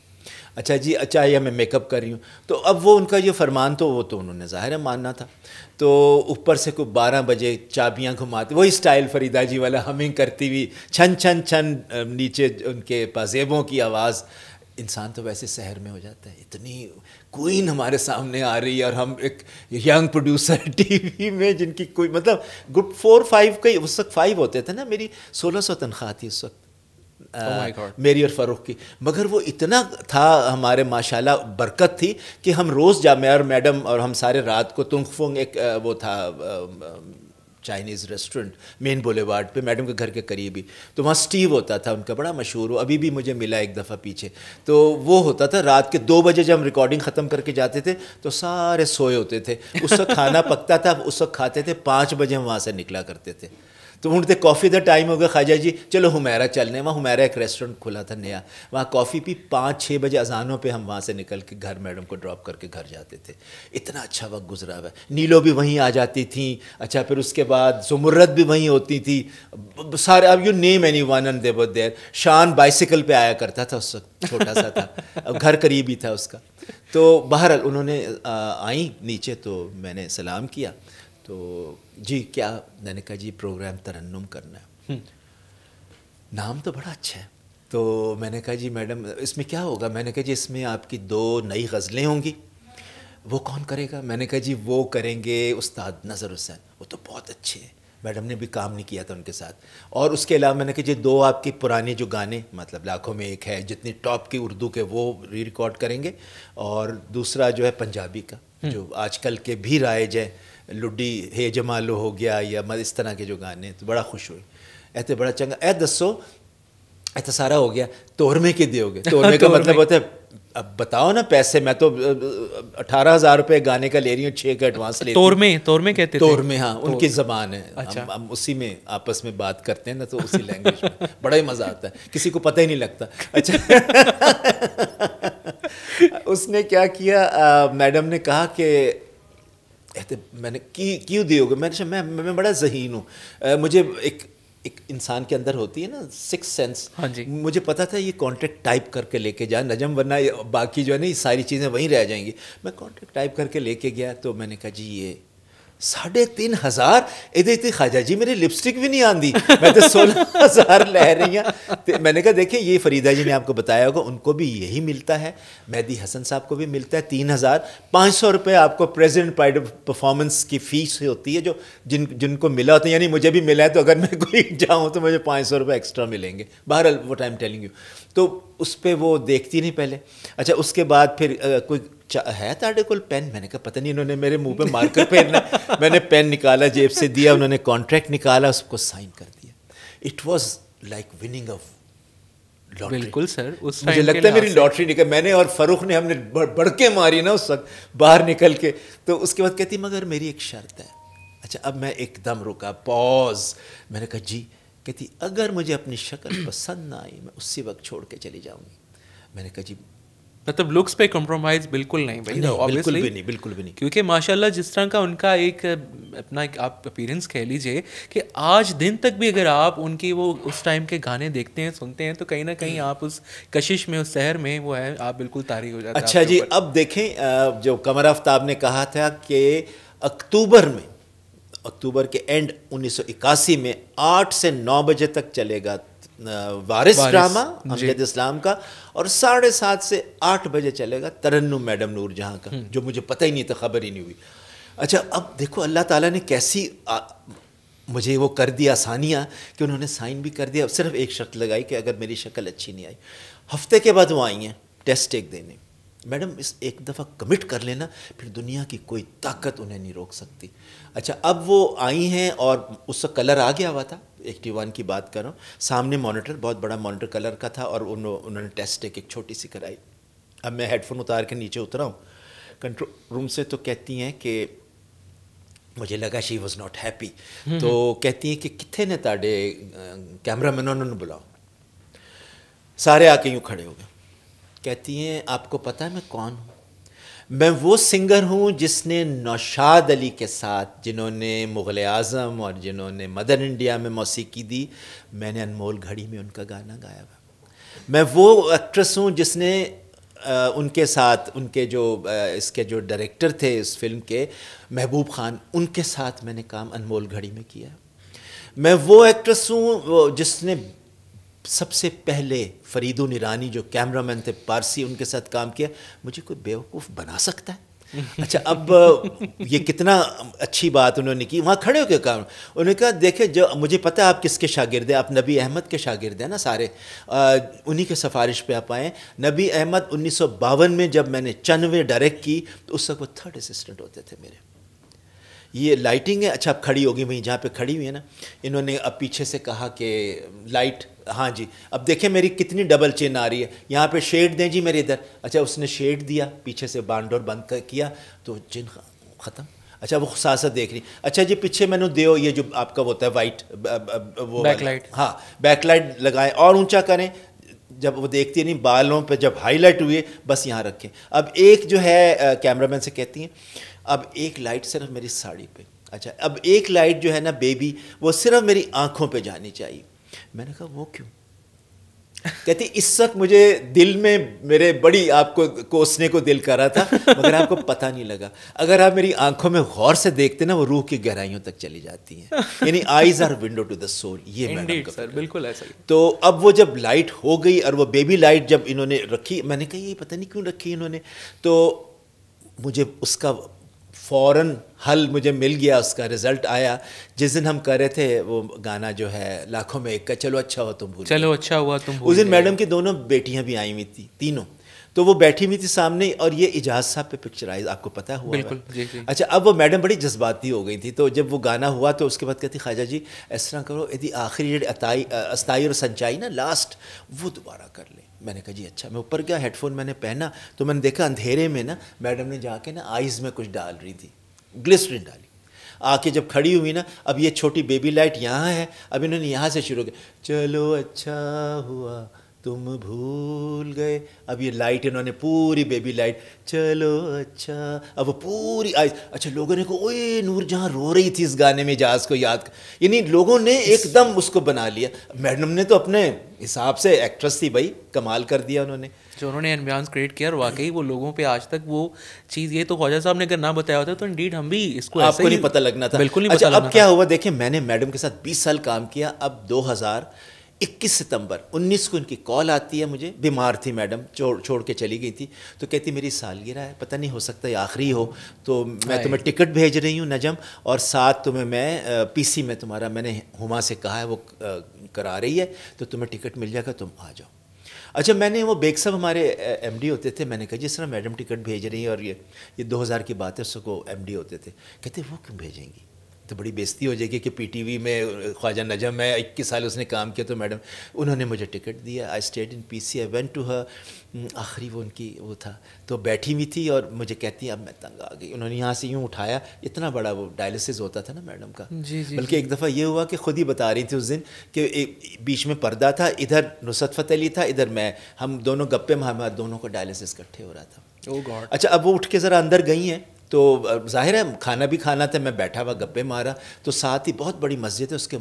अच्छा जी अच्छा या मैं मेकअप कर रही हूँ तो अब वो उनका ये फरमान तो वो तो उन्होंने ज़ाहिर है मानना था तो ऊपर से कोई बारह बजे चाबियाँ घुमाते वही स्टाइल फरीदा जी वाला हमिंग करती हुई छन छन छन नीचे उनके पाजेबों की आवाज़ इंसान तो वैसे शहर में हो जाता है इतनी क्वीन हमारे सामने आ रही है और हम एक यंग प्रोड्यूसर [laughs] टीवी में जिनकी कोई मतलब गुड फोर फाइव कई उस वक्त फाइव होते थे ना मेरी सोलह सौ तनख्वाह थी उस वक्त oh मेरी और फ़ारूक की मगर वो इतना था हमारे माशाल्लाह बरकत थी कि हम रोज़ जा मैं और मैडम और हम सारे रात को तुंगफुंग एक वो था चाइनीज़ रेस्टोरेंट मेन बोलेवार्ड पे मैडम के घर के करीब ही तो वहाँ स्टीव होता था उनका बड़ा मशहूर हो अभी भी मुझे मिला एक दफ़ा पीछे तो वो होता था रात के दो बजे जब हम रिकॉर्डिंग ख़त्म करके जाते थे तो सारे सोए होते थे उस वक्त खाना [laughs] पकता था उस वक्त खाते थे पाँच बजे हम वहाँ से निकला करते थे तो तो कॉफ़ी का टाइम हो गया खाजा जी चलो हुमैरा चलने वहाँ हुमैरा एक रेस्टोरेंट खुला था नया वहाँ कॉफ़ी पी पाँच छः बजे अजानों पे हम वहाँ से निकल के घर मैडम को ड्रॉप करके घर जाते थे इतना अच्छा वक्त गुजरा हुआ नीलो भी वहीं आ जाती थी अच्छा फिर उसके बाद जुमरत भी वहीं होती थी सारे अब you name any one and they were there Shaan bicycle पर आया करता था उस वक्त छोटा सा था [laughs] घर करीब ही था उसका तो बहरहाल उन्होंने आई नीचे तो मैंने सलाम किया तो जी क्या मैंने कहा जी प्रोग्राम तरन्नुम करना है हम्म। नाम तो बड़ा अच्छा है तो मैंने कहा जी मैडम इसमें क्या होगा मैंने कहा जी इसमें आपकी दो नई गज़लें होंगी वो कौन करेगा मैंने कहा जी वो करेंगे उस्ताद नज़र हुसैन वो तो बहुत अच्छे हैं मैडम ने भी काम नहीं किया था उनके साथ और उसके अलावा मैंने कहा जी दो आपके पुराने जो गाने मतलब लाखों में एक है जितने टॉप के उर्दू के वो री रिकॉर्ड करेंगे और दूसरा जो है पंजाबी का हम्म। जो आजकल के भी राइज है लुड्डी हे जमालो हो गया या मत इस तरह के जो गाने तो बड़ा खुश ऐ तो बड़ा चंगा ऐ दसो तो सारा हो गया तोरमे के दियोगे [laughs] तोरमे का मतलब होता है अब बताओ ना पैसे मैं तो अठारह हजार रुपये गाने का ले रही हूँ छः का एडवांस ले तोरमे तोरमे कहते हैं तोरमे हाँ तोर, उनकी जबान है अच्छा। हम, हम उसी में आपस में बात करते हैं ना तो उसी लैंग्वेज में बड़ा ही मज़ा आता है किसी को पता ही नहीं लगता अच्छा [laughs] उसने क्या किया आ, मैडम ने कहा कि कहते मैंने की क्यों होगी मैंने मैं मैं बड़ा जहीन हूँ मुझे एक एक इंसान के अंदर होती है ना सिक्स सेंस हाँ जी मुझे पता था ये कॉन्ट्रैक्ट टाइप करके लेके जाए नजम वरना बाकी जो है ना ये सारी चीज़ें वहीं रह जाएंगी मैं कॉन्ट्रैक्ट टाइप करके लेके गया तो मैंने कहा जी ये साढ़े तीन हजार एह्दे च खाजा जी मेरी लिपस्टिक भी नहीं आंदी मैं तो सोलह हजार ले रही हूँ तो मैंने कहा देखिए ये फरीदा जी ने आपको बताया होगा उनको भी यही मिलता है मैदी हसन साहब को भी मिलता है तीन हजार पाँच सौ रुपये आपको प्रेजेंट पाइड परफॉर्मेंस की फीस होती है जो जिन जिनको मिला होता है यानी मुझे भी मिला है तो अगर मैं [laughs] कोई जाऊँ तो मुझे पाँच सौ रुपये एक्स्ट्रा मिलेंगे बहरहाल वो टाइम टेलिंग यू तो उस पर वो देखती नहीं पहले अच्छा उसके बाद फिर कोई है तेरे को पेन मैंने कहा पता नहीं उन्होंने मेरे मुंह पे मार्कर पेन [laughs] मैंने पेन निकाला जेब से दिया उन्होंने कॉन्ट्रैक्ट निकाला उसको साइन कर दिया it was like winning of बिल्कुल सर उस मुझे लगता है मेरी लॉटरी निकल मैंने और फरूख ने हमने बड़के मारी ना उस वक्त बाहर निकल के तो उसके बाद कहती मगर मेरी एक शर्त है अच्छा अब मैं एकदम रुका पॉज मैंने कहा जी कहती अगर मुझे अपनी शक्ल [clears throat] पसंद ना आई मैं उसी वक्त छोड़ के चली जाऊँगी मैंने कहा जी मतलब लुक्स पे कॉम्प्रोमाइज बिल्कुल नहीं भाई नहीं, बिल्कुल भी नहीं बिल्कुल भी नहीं क्योंकि माशाल्लाह जिस तरह का उनका एक अपना एक आप अपीरेंस कह लीजिए कि आज दिन तक भी अगर आप उनकी वो उस टाइम के गाने देखते हैं सुनते हैं तो कहीं ना कहीं हम्म। आप उस कशिश में उस शहर में वो है आप बिल्कुल तारी हो जाते अच्छा जी अब देखें जो कमर आफ्ताब ने कहा था कि अक्टूबर में अक्टूबर के एंड उन्नीस में आठ से नौ बजे तक चलेगा वारिस ड्रामा अमजद इस्लाम का और साढ़े सात से आठ बजे चलेगा तरन्नु मैडम नूर जहाँ का हम्म। जो मुझे पता ही नहीं था खबर ही नहीं हुई अच्छा अब देखो अल्लाह ताला ने कैसी आ, मुझे वो कर दी आसानियाँ कि उन्होंने साइन भी कर दिया सिर्फ एक शर्त लगाई कि अगर मेरी शक्ल अच्छी नहीं आई हफ्ते के बाद वो आई हैं टेस्ट एक देने मैडम इस एक दफ़ा कमिट कर लेना फिर दुनिया की कोई ताकत उन्हें नहीं रोक सकती अच्छा अब वो आई हैं और उसका कलर आ गया हुआ था एट्टी वन की बात कर रहा हूँ सामने मॉनिटर बहुत बड़ा मॉनिटर कलर का था और उन्होंने टेस्ट एक, एक छोटी सी कराई अब मैं हेडफोन उतार के नीचे उतरा हूँ कंट्रोल रूम से तो कहती हैं कि मुझे लगा शी वॉज नॉट हैप्पी तो हम्म। कहती हैं कि कितने ने ताडे कैमरा मैन उन्होंने बुलाओ सारे आके यूँ खड़े हो गए कहती हैं आपको पता है मैं कौन हूँ मैं वो सिंगर हूँ जिसने नौशाद अली के साथ जिन्होंने मुग़ल आज़म और जिन्होंने मदर इंडिया में मौसीकी दी मैंने अनमोल घड़ी में उनका गाना गाया हुआ मैं वो एक्ट्रेस हूँ जिसने आ, उनके साथ उनके जो आ, इसके जो डायरेक्टर थे इस फिल्म के महबूब खान उनके साथ मैंने काम अनमोल घड़ी में किया मैं वो एक्ट्रेस हूँ जिसने सबसे पहले फरीदो निरानी जो कैमरामैन थे पारसी उनके साथ काम किया मुझे कोई बेवकूफ़ बना सकता है अच्छा अब [laughs] ये कितना अच्छी बात उन्होंने की वहाँ खड़े होकर काम उन्होंने कहा देखे जो मुझे पता है आप किसके शागिर्द हैं आप नबी अहमद के शागिर्द हैं ना सारे उन्हीं के सफारिश पे आप आएँ नबी अहमद उन्नीस में जब मैंने चनवे डायरेक्ट की तो उस वक्त वो थर्ड असिस्टेंट होते थे मेरे ये लाइटिंग है अच्छा आप खड़ी होगी वहीं जहाँ पे खड़ी हुई है ना इन्होंने अब पीछे से कहा कि लाइट हाँ जी अब देखें मेरी कितनी डबल चेन आ रही है यहाँ पे शेड दें जी मेरे इधर अच्छा उसने शेड दिया पीछे से बांडोर बंद कर किया तो जिन ख़त्म अच्छा वो सासा देख रही अच्छा जी पीछे मैंने दे ये जो आपका होता है वाइट वो बैकलाइट हाँ बैकलाइट लगाएं और ऊंचा करें जब वो देखती है नहीं बालों पे जब हाईलाइट हुए बस यहाँ रखें अब एक जो है कैमरामैन से कहती हैं अब एक लाइट सिर्फ मेरी साड़ी पे अच्छा अब एक लाइट जो है ना बेबी वो सिर्फ मेरी आंखों पे जानी चाहिए मैंने कहा वो क्यों कहती इस वक्त मुझे दिल में मेरे बड़ी आपको कोसने को दिल कर रहा था मगर आपको पता नहीं लगा अगर आप मेरी आंखों में गौर से देखते ना वो रूह की गहराइयों तक चली जाती हैं यानी eyes are window to the soul ये सर बिल्कुल ऐसा तो अब वो जब लाइट हो गई और वो बेबी लाइट जब इन्होंने रखी मैंने कहा ये पता नहीं क्यों रखी इन्होंने तो मुझे उसका फ़ौर हल मुझे मिल गया उसका रिज़ल्ट आया जिस दिन हम कर रहे थे वो गाना जो है लाखों में एक का चलो अच्छा हुआ तुम भूल चलो अच्छा हुआ तुम उस दिन मैडम की दोनों बेटियां भी आई हुई थी तीनों तो वो बैठी हुई थी सामने और ये इजाज साहब पे पिक्चराइज आपको पता हुआ बिल्कुल जी, जी। अच्छा अब वो मैडम बड़ी जज्बाती हो गई थी तो जब वो गाना हुआ तो उसके बाद कहती ख्वाजा जी इस तरह करो यदि आखिरी अताई अस्थाई और संचाई ना लास्ट वो दोबारा कर ले मैंने कहा जी अच्छा मैं ऊपर गया हेडफोन मैंने पहना तो मैंने देखा अंधेरे में ना मैडम ने जाके ना आइज़ में कुछ डाल रही थी ग्लिस्टरिन डाली आके जब खड़ी हुई ना अब ये छोटी बेबी लाइट यहाँ है अब इन्होंने यहाँ से शुरू किया चलो अच्छा हुआ तुम भूल गए अब ये लाइट इन्होंने पूरी बेबी लाइट चलो अच्छा अब पूरी आई अच्छा लोगों ने कहा ओए नूर जहाँ रो रही थी इस गाने में जहाज को याद यानी लोगों ने एकदम उसको बना लिया मैडम ने तो अपने हिसाब से एक्ट्रेस थी भाई कमाल कर दिया उन्होंने जो उन्होंने एनबियांस क्रिएट किया और वाकई वो लोगों पे आज तक वो चीज़ ये तो ख्वाजा साहब ने अगर ना बताया होता तो इंडीड हम भी इसको आपको ऐसे नहीं पता लगना था बिल्कुल नहीं अच्छा, पता अब लगना क्या था। हुआ देखिए मैंने मैडम के साथ 20 साल काम किया अब 2000 21 सितंबर 19 को इनकी कॉल आती है मुझे बीमार थी मैडम छोड़ छोड़ के चली गई थी तो कहती मेरी सालगिरह है पता नहीं हो सकता ये आखिरी हो तो मैं तुम्हें टिकट भेज रही हूँ नजम और साथ तुम्हें मैं पीसी में तुम्हारा मैंने हुमा से कहा है वो करा रही है तो तुम्हें टिकट मिल जाएगा तुम आ जाओ अच्छा मैंने वो बेग सब हमारे एम होते थे मैंने कहा जिस तरह मैडम टिकट भेज रही है और ये ये दो की बात है उसको एम होते थे कहते वो क्यों भेजेंगी तो बड़ी बेइज्जती हो जाएगी कि पीटीवी में ख्वाजा नजम है इक्कीस साल उसने काम किया तो मैडम उन्होंने मुझे टिकट दिया I stayed in P C I went to her आखिरी वो उनकी वो था तो बैठी हुई थी और मुझे कहती अब मैं तंग आ गई उन्होंने यहाँ से यूँ उठाया इतना बड़ा वो डायलिसिस होता था ना मैडम का जी जी बल्कि एक दफ़ा ये हुआ कि खुद ही बता रही थी उस दिन कि बीच में पर्दा था इधर नुसरत फतेह अली था इधर मैं हम दोनों गप्पे में हमारे दोनों का डायलिसिस इकट्ठे हो रहा था oh अच्छा अब वो उठ के ज़रा अंदर गई हैं तो जाहिर है खाना भी खाना था मैं बैठा हुआ गप्पे मारा तो साथ ही बहुत बड़ी मस्जिद है उसके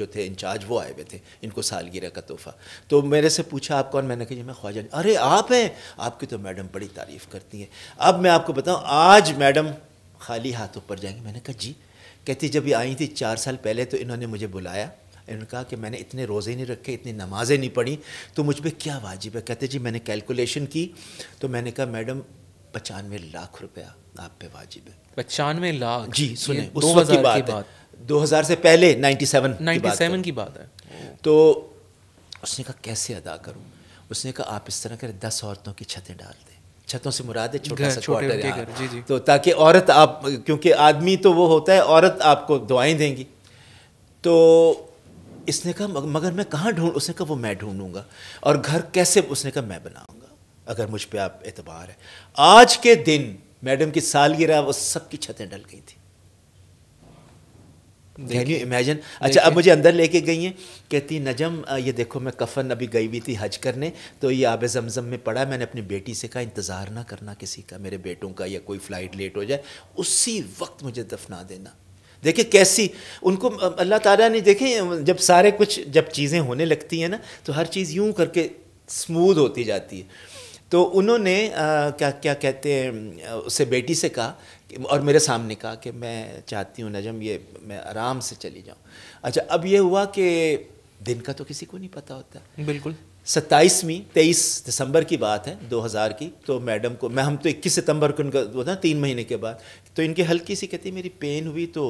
जो थे इंचार्ज वो आए हुए थे इनको सालगिरह का तोहफ़ा तो मेरे से पूछा आप कौन मैंने कहा मैं ख्वाजा अरे आप हैं आपकी तो मैडम बड़ी तारीफ़ करती हैं अब मैं आपको बताऊँ आज मैडम खाली हाथों पर जाएंगे मैंने कहा जी कहती जब ये आई थी चार साल पहले तो इन्होंने मुझे बुलाया इन्होंने कहा कि मैंने इतने रोज़े नहीं रखे इतनी नमाज़ें नहीं पढ़ी तो मुझ पर क्या वाजिब है कहते जी मैंने कैलकुलेशन की तो मैंने कहा मैडम पचानवे लाख रुपया आप पे वाजिब है पचानवे लाख जी सुने उस हजार की बात, बात है दो हज़ार से पहले नाइन्टी सेवन नाइन्टी सेवन की बात है तो उसने कहा कैसे अदा करूँ उसने कहा आप इस तरह करें दस औरतों की छतें डाल दें छतों से मुराद है छोटा सा क्वार्टर जी जी तो ताकि औरत आप क्योंकि आदमी तो वो होता है औरत आपको दुआएं देंगी तो इसने कहा मगर मैं कहाँ ढूंढ उसने कहा वो मैं ढूंढूंगा और घर कैसे उसने कहा मैं बनाऊंगा अगर मुझ पे आप एतबार है आज के दिन मैडम की सालगिरह वो सबकी छतें डल गई थी कैन यू इमेजिन अच्छा अब मुझे अंदर लेके गई हैं कहती नजम ये देखो मैं कफन अभी गई हुई थी हज करने तो ये आब जमजम में पड़ा मैंने अपनी बेटी से कहा इंतज़ार ना करना किसी का मेरे बेटों का या कोई फ़्लाइट लेट हो जाए उसी वक्त मुझे दफना देना देखिए कैसी उनको अल्लाह ताला ने देखे जब सारे कुछ जब चीज़ें होने लगती हैं ना तो हर चीज़ यूं करके स्मूद होती जाती है तो उन्होंने क्या क्या कहते हैं उससे बेटी से कहा और मेरे सामने कहा कि मैं चाहती हूँ नजम ये मैं आराम से चली जाऊँ अच्छा अब ये हुआ कि दिन का तो किसी को नहीं पता होता बिल्कुल सत्ताईसवीं तेईस दिसंबर की बात है 2000 की तो मैडम को मैं हम तो इक्कीस सितंबर को उनका वो था तीन महीने के बाद तो इनकी हल्की सी कहती मेरी पेन हुई तो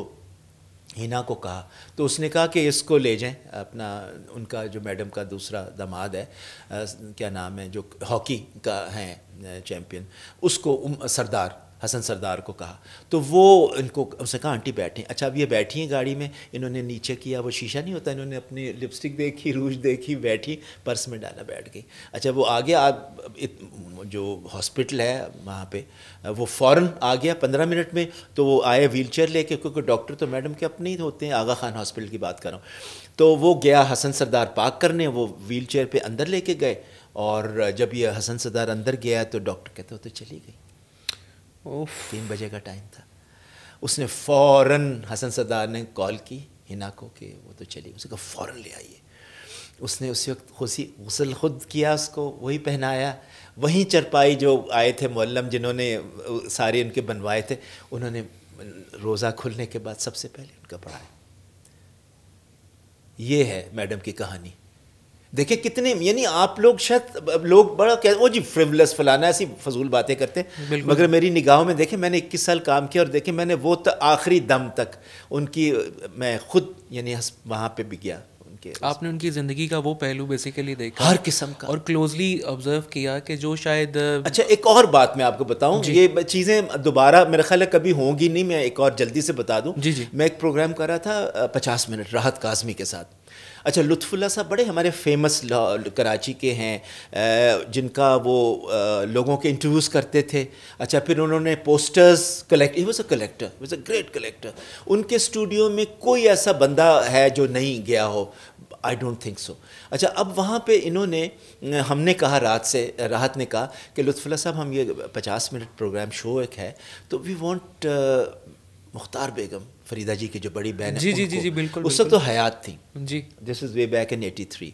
हिना को कहा तो उसने कहा कि इसको ले जाएं अपना उनका जो मैडम का दूसरा दामाद है आ, क्या नाम है जो हॉकी का हैं चैम्पियन उसको सरदार हसन सरदार को कहा तो वो इनको उसने कहा आंटी बैठे अच्छा अब ये बैठी हैं गाड़ी में इन्होंने नीचे किया वो शीशा नहीं होता इन्होंने अपनी लिपस्टिक देखी रूज देखी बैठी पर्स में डाला बैठ गई अच्छा वो आ गया जो हॉस्पिटल है वहाँ पे वो फ़ौरन आ गया पंद्रह मिनट में तो वो आए व्हील चेयर लेके क्योंकि डॉक्टर तो मैडम के अपने ही होते हैं आगा खान हॉस्पिटल की बात करो तो वो गया हसन सरदार पार्क करने वो व्हील चेयर पर अंदर लेके गए और जब ये हसन सरदार अंदर गया तो डॉक्टर कहते हो तो चली गई तीन बजे का टाइम था उसने फ़ौर हसन सरदार ने कॉल की हिना को कि वो तो चली उसने कहा फ़ौर ले आइए उसने उसी वक्त खुशी गसल खुद किया उसको वही पहनाया वहीं चरपाई जो आए थे मोलम जिन्होंने सारे उनके बनवाए थे उन्होंने रोज़ा खुलने के बाद सबसे पहले उनका पढ़ाया ये है मैडम की कहानी देखिए कितने यानी आप लोग शायद लोग बड़ा कह वो जी फ्रिवलस फलाना ऐसी फजूल बातें करते हैं मगर मेरी निगाहों में देखें मैंने इक्कीस साल काम किया और देखें मैंने वो तो आखिरी दम तक उनकी मैं खुद यानी वहाँ पे भी गया उनके आपने उनकी ज़िंदगी का वो पहलू बेसिकली देखा हर किस्म का और क्लोजली ऑब्जर्व किया कि जो शायद अच्छा एक और बात मैं आपको बताऊँ ये चीज़ें दोबारा मेरा ख्याल है कभी होंगी नहीं मैं एक और जल्दी से बता दूँ जी जी मैं एक प्रोग्राम कर रहा था पचास मिनट राहत काजमी के साथ अच्छा लुत्फुल्ला साहब बड़े हमारे फेमस कराची के हैं जिनका वो लोगों के इंटरव्यूज़ करते थे अच्छा फिर उन्होंने posters collect was a collector was a great collector उनके स्टूडियो में कोई ऐसा बंदा है जो नहीं गया हो आई डोंट थिंक सो अच्छा अब वहाँ पे इन्होंने हमने कहा रात से राहत ने कहा कि लुत्फुल्ला साहब हम ये पचास मिनट प्रोग्राम शो एक है तो वी वॉन्ट मुख्तार बेगम फरीदा जी की जो बड़ी बहन जी जी जी जी बिल्कुल उस वक्त तो हयात थी जी this is way back in eighty three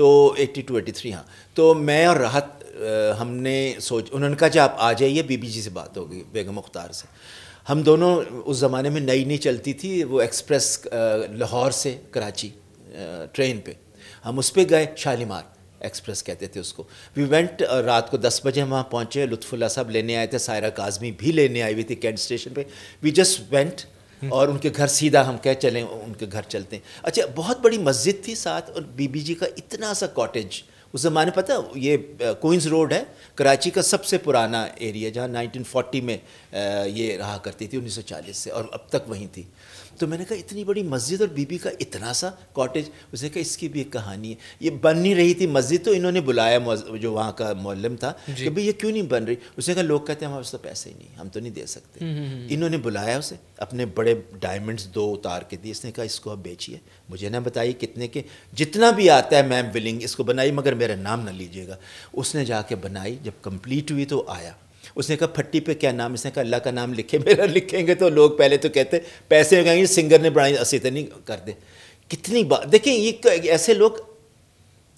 तो एट्टी टू एटी थ्री हाँ तो मैं और राहत हमने सोच उन्होंने कहा जब आप आ जाइए बीबी जी से बात होगी बेगम मुख्तार से हम दोनों उस ज़माने में नई नई चलती थी वो एक्सप्रेस लाहौर से कराची ट्रेन पे हम उस पर गए शालीमार एक्सप्रेस कहते थे उसको वी वेंट रात को दस बजे हम वहाँ पहुँचे लुत्फुल्ला साहब लेने आए थे सायरा काजमी भी लेने आई हुई थी कैंट स्टेशन पे वी जस्ट वेंट हम्म। और उनके घर सीधा हम कह चलें उनके घर चलते हैं अच्छा बहुत बड़ी मस्जिद थी साथ और बीबी जी का इतना सा कॉटेज उस ज़माने पता ये कोइंस रोड है कराची का सबसे पुराना एरिया जहाँ 1940 में ये रहा करती थी 1940 से और अब तक वहीं थी तो मैंने कहा इतनी बड़ी मस्जिद और बीबी का इतना सा कॉटेज उसने कहा इसकी भी एक कहानी है ये बन नहीं रही थी मस्जिद तो इन्होंने बुलाया जो वहाँ का मोलम था कि भाई ये क्यों नहीं बन रही उसने कहा लोग कहते हैं हमारे पास तो पैसे ही नहीं हम तो नहीं दे सकते हम्म, हम्म, हम्म। इन्होंने बुलाया उसे अपने बड़े डायमंड्स दो उतार के दिए इसने कहा इसको आप बेचिए मुझे ना बताइए कितने के जितना भी आता है मैम विलिंग इसको बनाई मगर मेरा नाम ना लीजिएगा उसने जाके बनाई जब कंप्लीट हुई तो आया उसने कहा फट्टी पे क्या नाम इसने कहा अल्लाह का नाम लिखे मेरा लिखेंगे तो लोग पहले तो कहते पैसे कहेंगे सिंगर ने बनाई असी तो नहीं कर दे कितनी बात देखें ये ऐसे लोग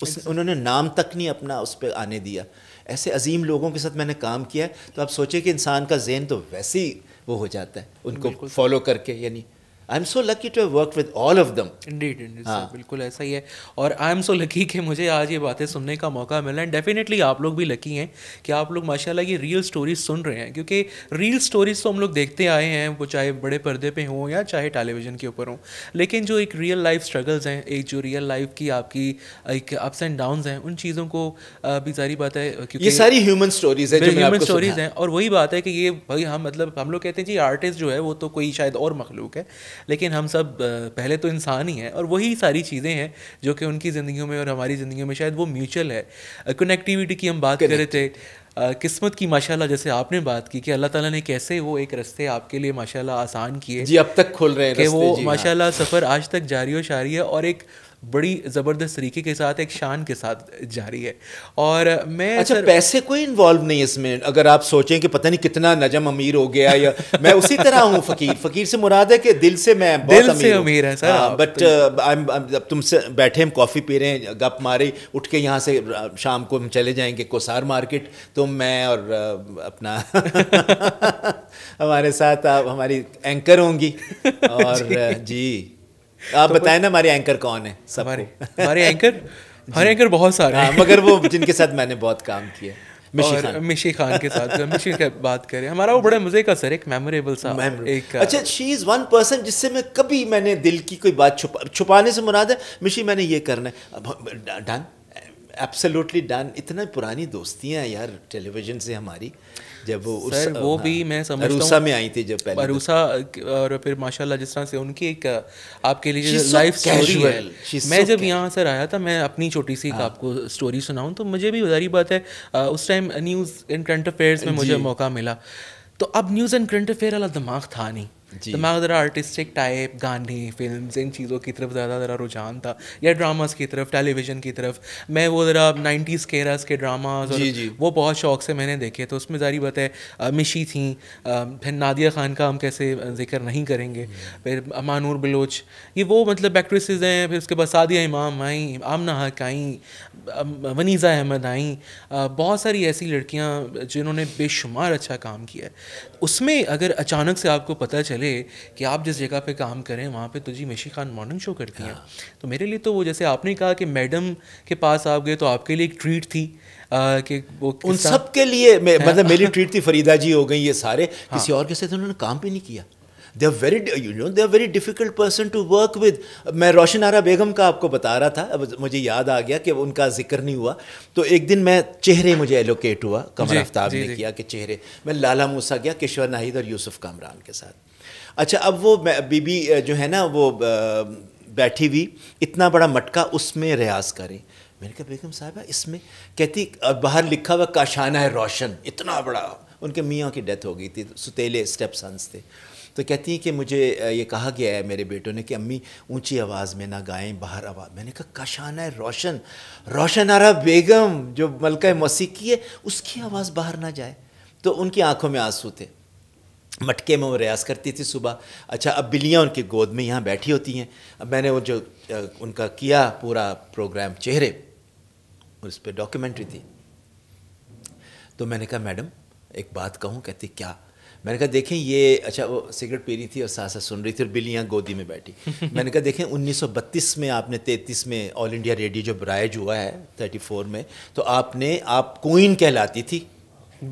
उस उन्होंने नाम तक नहीं अपना उस पर आने दिया ऐसे अजीम लोगों के साथ मैंने काम किया तो आप सोचें कि इंसान का जहन तो वैसे ही वो हो जाता है उनको फॉलो करके यानी I am so lucky to work with all of them indeed indeed sir बिल्कुल ऐसा ही है और आई एम सो लकी कि मुझे आज ये बातें सुनने का मौका मिला एंड डेफिनेटली आप लोग भी लकी हैं कि आप लोग माशाल्लाह ये रियल स्टोरीज सुन रहे हैं क्योंकि रियल स्टोरीज तो हम लोग देखते आए हैं वो चाहे बड़े पर्दे पे हों या चाहे टेलीविजन के ऊपर हों लेकिन जो एक रियल लाइफ स्ट्रगल्स हैं एक जो रियल लाइफ की आपकी एक अप्स एंड डाउन्स हैं उन चीज़ों को भी सारी बात है क्योंकि ये सारी ह्यूमन स्टोरीज है ह्यूमन स्टोरीज हैं और वही बात है कि ये भाई हम मतलब हम लोग कहते हैं जी आर्टिस्ट जो है वो तो कोई शायद और मखलूक है लेकिन हम सब पहले तो इंसान ही हैं और वही सारी चीज़ें हैं जो कि उनकी ज़िंदगियों में और हमारी ज़िंदगियों में शायद वो म्यूचुअल है कनेक्टिविटी की हम बात कर रहे थे किस्मत की माशाल्लाह जैसे आपने बात की कि अल्लाह ताला ने कैसे वो एक रस्ते आपके लिए माशाल्लाह आसान किए जी अब तक खोल रहे हैं कि वो हाँ। माशाल्लाह हाँ। सफ़र आज तक जारी और शारी है और एक बड़ी ज़बरदस्त तरीके के साथ एक शान के साथ जारी है और मैं अच्छा सर, पैसे कोई इन्वॉल्व नहीं इसमें अगर आप सोचें कि पता नहीं कितना नजम अमीर हो गया या [laughs] मैं उसी तरह हूँ फ़कीर फ़कीर से मुराद है कि दिल से मैं बहुत दिल से अमीर है सर बट हाँ, तो uh, अब तुमसे बैठे हम कॉफ़ी पी रहे हैं गप मारे उठ के यहाँ से शाम को हम चले जाएंगे कोसार मार्केट तुम तो मैं और अपना [laughs] हमारे साथ आप हमारी एंकर होंगी [laughs] और जी [laughs] आप तो बताएं ना हमारे एंकर कौन है सब हमारे हमारे एंकर हमारे एंकर बहुत सारे हाँ, हैं मगर वो जिनके साथ मैंने बहुत काम किया मिशी खान मिशी खान के साथ मिशी के बात करें हमारा वो बड़े मज़े का सर एक मेमोरेबल सा एक अच्छा शी इज़ वन पर्सन जिससे मैं कभी मैंने दिल की कोई बात छुपा छुपाने से मुराद है मिशी मैंने ये करना है डन एब्सोल्युटली डन इतना पुरानी दोस्तियाँ यार टेलीविजन से हमारी जब वो सर वो हाँ, भी मैं समझता अरूसा में आई थी जब पहले अरूसा और फिर माशाल्लाह जिस तरह से उनकी एक आपके लिए लाइफ स्टोरी है मैं जब यहाँ सर आया था मैं अपनी छोटी सी हाँ। आपको स्टोरी सुनाऊँ तो मुझे भी उधारी बात है उस time news and current affairs में मुझे मौका मिला तो अब न्यूज़ एंड करंट अफेयर वाला दिमाग था नहीं दिमाग ज़रा आर्टिस्टिक टाइप गाने फिल्म इन चीज़ों की तरफ ज़्यादा ज़रा रुझान था या ड्रामास की तरफ टेलीविजन की तरफ मैं वो ज़रा नाइन्टीज़ के रस के ड्रामाज वो बहुत शौक से मैंने देखे तो उसमें जारी बात है मिशी थी फिर नादिया ख़ान का हम कैसे जिक्र नहीं करेंगे फिर अमानूर बलोच ये वो मतलब एक्ट्रेस हैं फिर उसके बाद सादिया इमाम आई आमना हक आई वनीज़ा अहमद आई बहुत सारी ऐसी लड़कियाँ जिन्होंने बेशुमार अच्छा काम किया है उसमें अगर अचानक से आपको पता चले कि आप जिस जगह पे काम करें वहाँ पे तुझी तो मशी खान मॉर्निंग शो करती हैं हाँ। तो मेरे लिए तो वो जैसे आपने कहा कि मैडम के पास आप गए तो आपके लिए एक ट्रीट थी आ, कि वो उन सब के लिए मतलब मेरी ट्रीट थी फरीदा जी हो गई ये सारे हाँ। किसी और के साथ उन्होंने काम भी नहीं किया they are very you know they are very difficult person to work with मैं रोशन आरा बेगम का आपको बता रहा था अब मुझे याद आ गया कि उनका जिक्र नहीं हुआ तो एक दिन मैं चेहरे मुझे एलोकेट हुआ कमर आफ्ताब ने किया कि चेहरे मैं लाला मूसा गया किशोर नाहिद और यूसुफ कामरान के साथ अच्छा अब वो बीबी जो है ना वो बैठी हुई इतना बड़ा मटका उसमें रियाज करें मैंने कहा बेगम साहब इसमें कहती बाहर लिखा हुआ काशाना है रोशन इतना बड़ा उनके मियाँ की डेथ हो गई थी सुतेले स्टेप सन्स थे तो कहती हैं कि मुझे ये कहा गया है मेरे बेटों ने कि अम्मी ऊंची आवाज़ में ना गाएं बाहर आवाज़ मैंने कहा कशाना है रोशन रोशन आरा बेगम जो मलका मौसीकी है उसकी आवाज़ बाहर ना जाए तो उनकी आंखों में आंसू थे मटके में वो रियाज़ करती थी सुबह अच्छा अब बिल्लियाँ उनकी गोद में यहाँ बैठी होती हैं अब मैंने वो जो उनका किया पूरा प्रोग्राम चेहरे उस पर डॉक्यूमेंट्री थी तो मैंने कहा मैडम एक बात कहूँ कहती क्या मैंने कहा देखें ये अच्छा वो सिगरेट पी रही थी और साथ साथ सुन रही थी और बिल्लियाँ गोदी में बैठी [laughs] मैंने कहा देखें 1932 में आपने 33 में ऑल इंडिया रेडियो जब राइज हुआ है 34 में तो आपने आप कोइन कहलाती थी